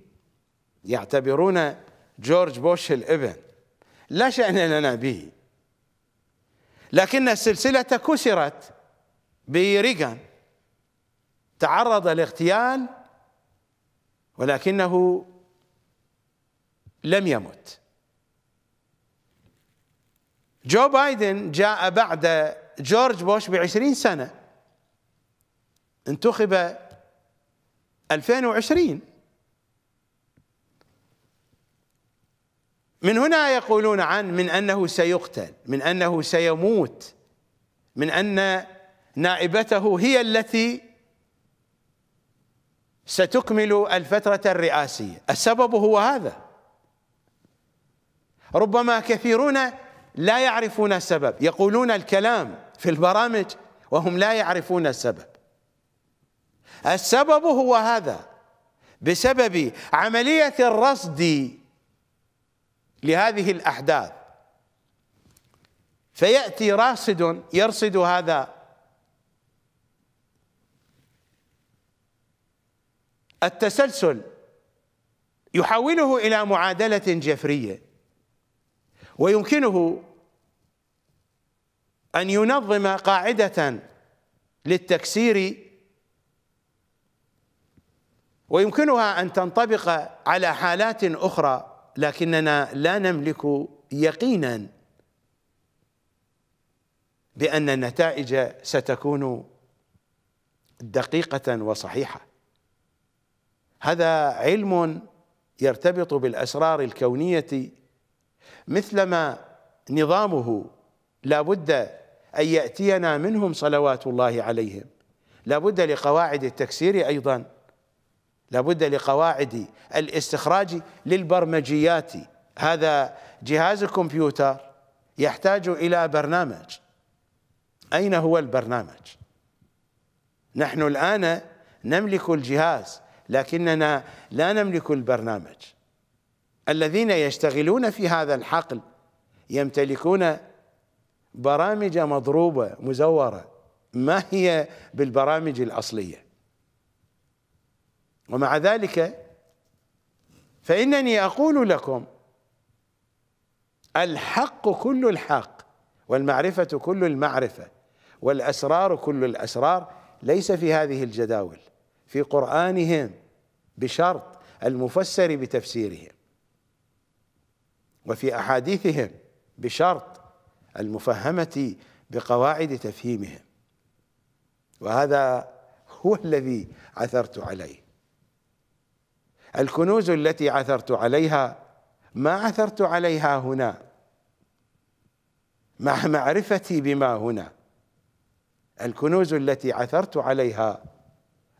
يعتبرون جورج بوش الابن لا شان لنا به لكن السلسله كسرت بريغان تعرض لاغتيال ولكنه لم يمت جو بايدن جاء بعد جورج بوش بعشرين سنة انتخب 2020 من هنا يقولون عن من أنه سيقتل من أنه سيموت من أن نائبته هي التي ستكمل الفترة الرئاسية السبب هو هذا ربما كثيرون لا يعرفون السبب يقولون الكلام في البرامج وهم لا يعرفون السبب السبب هو هذا بسبب عملية الرصد لهذه الأحداث فيأتي راصد يرصد هذا التسلسل يحوله إلى معادلة جفرية ويمكنه أن ينظم قاعدة للتكسير ويمكنها أن تنطبق على حالات أخرى لكننا لا نملك يقينا بأن النتائج ستكون دقيقة وصحيحة هذا علم يرتبط بالأسرار الكونية مثلما نظامه لا بد أن يأتينا منهم صلوات الله عليهم لابد لقواعد التكسير أيضا لابد لقواعد الاستخراج للبرمجيات هذا جهاز كمبيوتر يحتاج إلى برنامج أين هو البرنامج نحن الآن نملك الجهاز لكننا لا نملك البرنامج الذين يشتغلون في هذا الحقل يمتلكون برامج مضروبة مزورة ما هي بالبرامج الأصلية ومع ذلك فإنني أقول لكم الحق كل الحق والمعرفة كل المعرفة والأسرار كل الأسرار ليس في هذه الجداول في قرآنهم بشرط المفسر بتفسيرهم وفي أحاديثهم بشرط المفهمة بقواعد تفهيمهم وهذا هو الذي عثرت عليه الكنوز التي عثرت عليها ما عثرت عليها هنا مع معرفتي بما هنا الكنوز التي عثرت عليها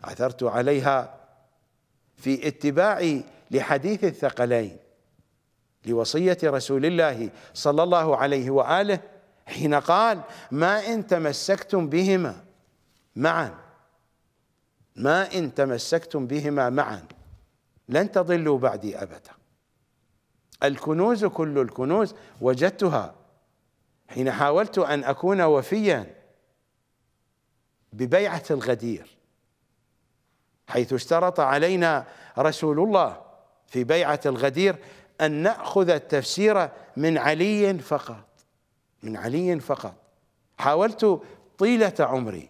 عثرت عليها في اتباعي لحديث الثقلين لوصية رسول الله صلى الله عليه وآله حين قال ما إن تمسكتم بهما معا ما إن تمسكتم بهما معا لن تضلوا بعدي أبدا الكنوز كل الكنوز وجدتها حين حاولت أن أكون وفيا ببيعة الغدير حيث اشترط علينا رسول الله في بيعة الغدير أن نأخذ التفسير من علي فقط من علي فقط حاولت طيلة عمري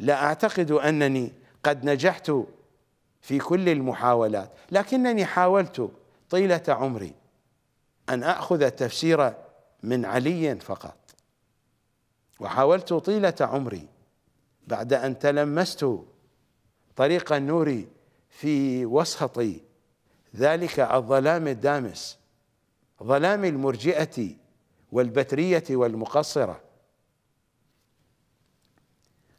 لا أعتقد أنني قد نجحت في كل المحاولات لكنني حاولت طيلة عمري أن أخذ التفسير من علي فقط وحاولت طيلة عمري بعد أن تلمست طريق النور في وسطي ذلك الظلام الدامس ظلام المرجئة والبترية والمقصرة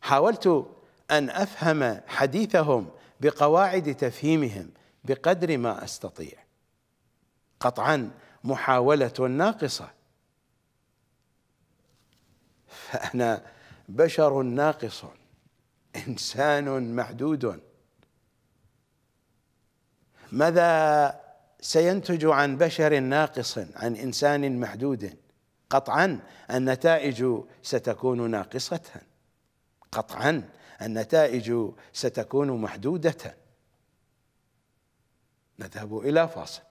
حاولت أن أفهم حديثهم بقواعد تفهيمهم بقدر ما أستطيع قطعا محاولة ناقصة فأنا بشر ناقص إنسان محدود ماذا سينتج عن بشر ناقص عن انسان محدود قطعا النتائج ستكون ناقصه قطعا النتائج ستكون محدوده نذهب الى فاصل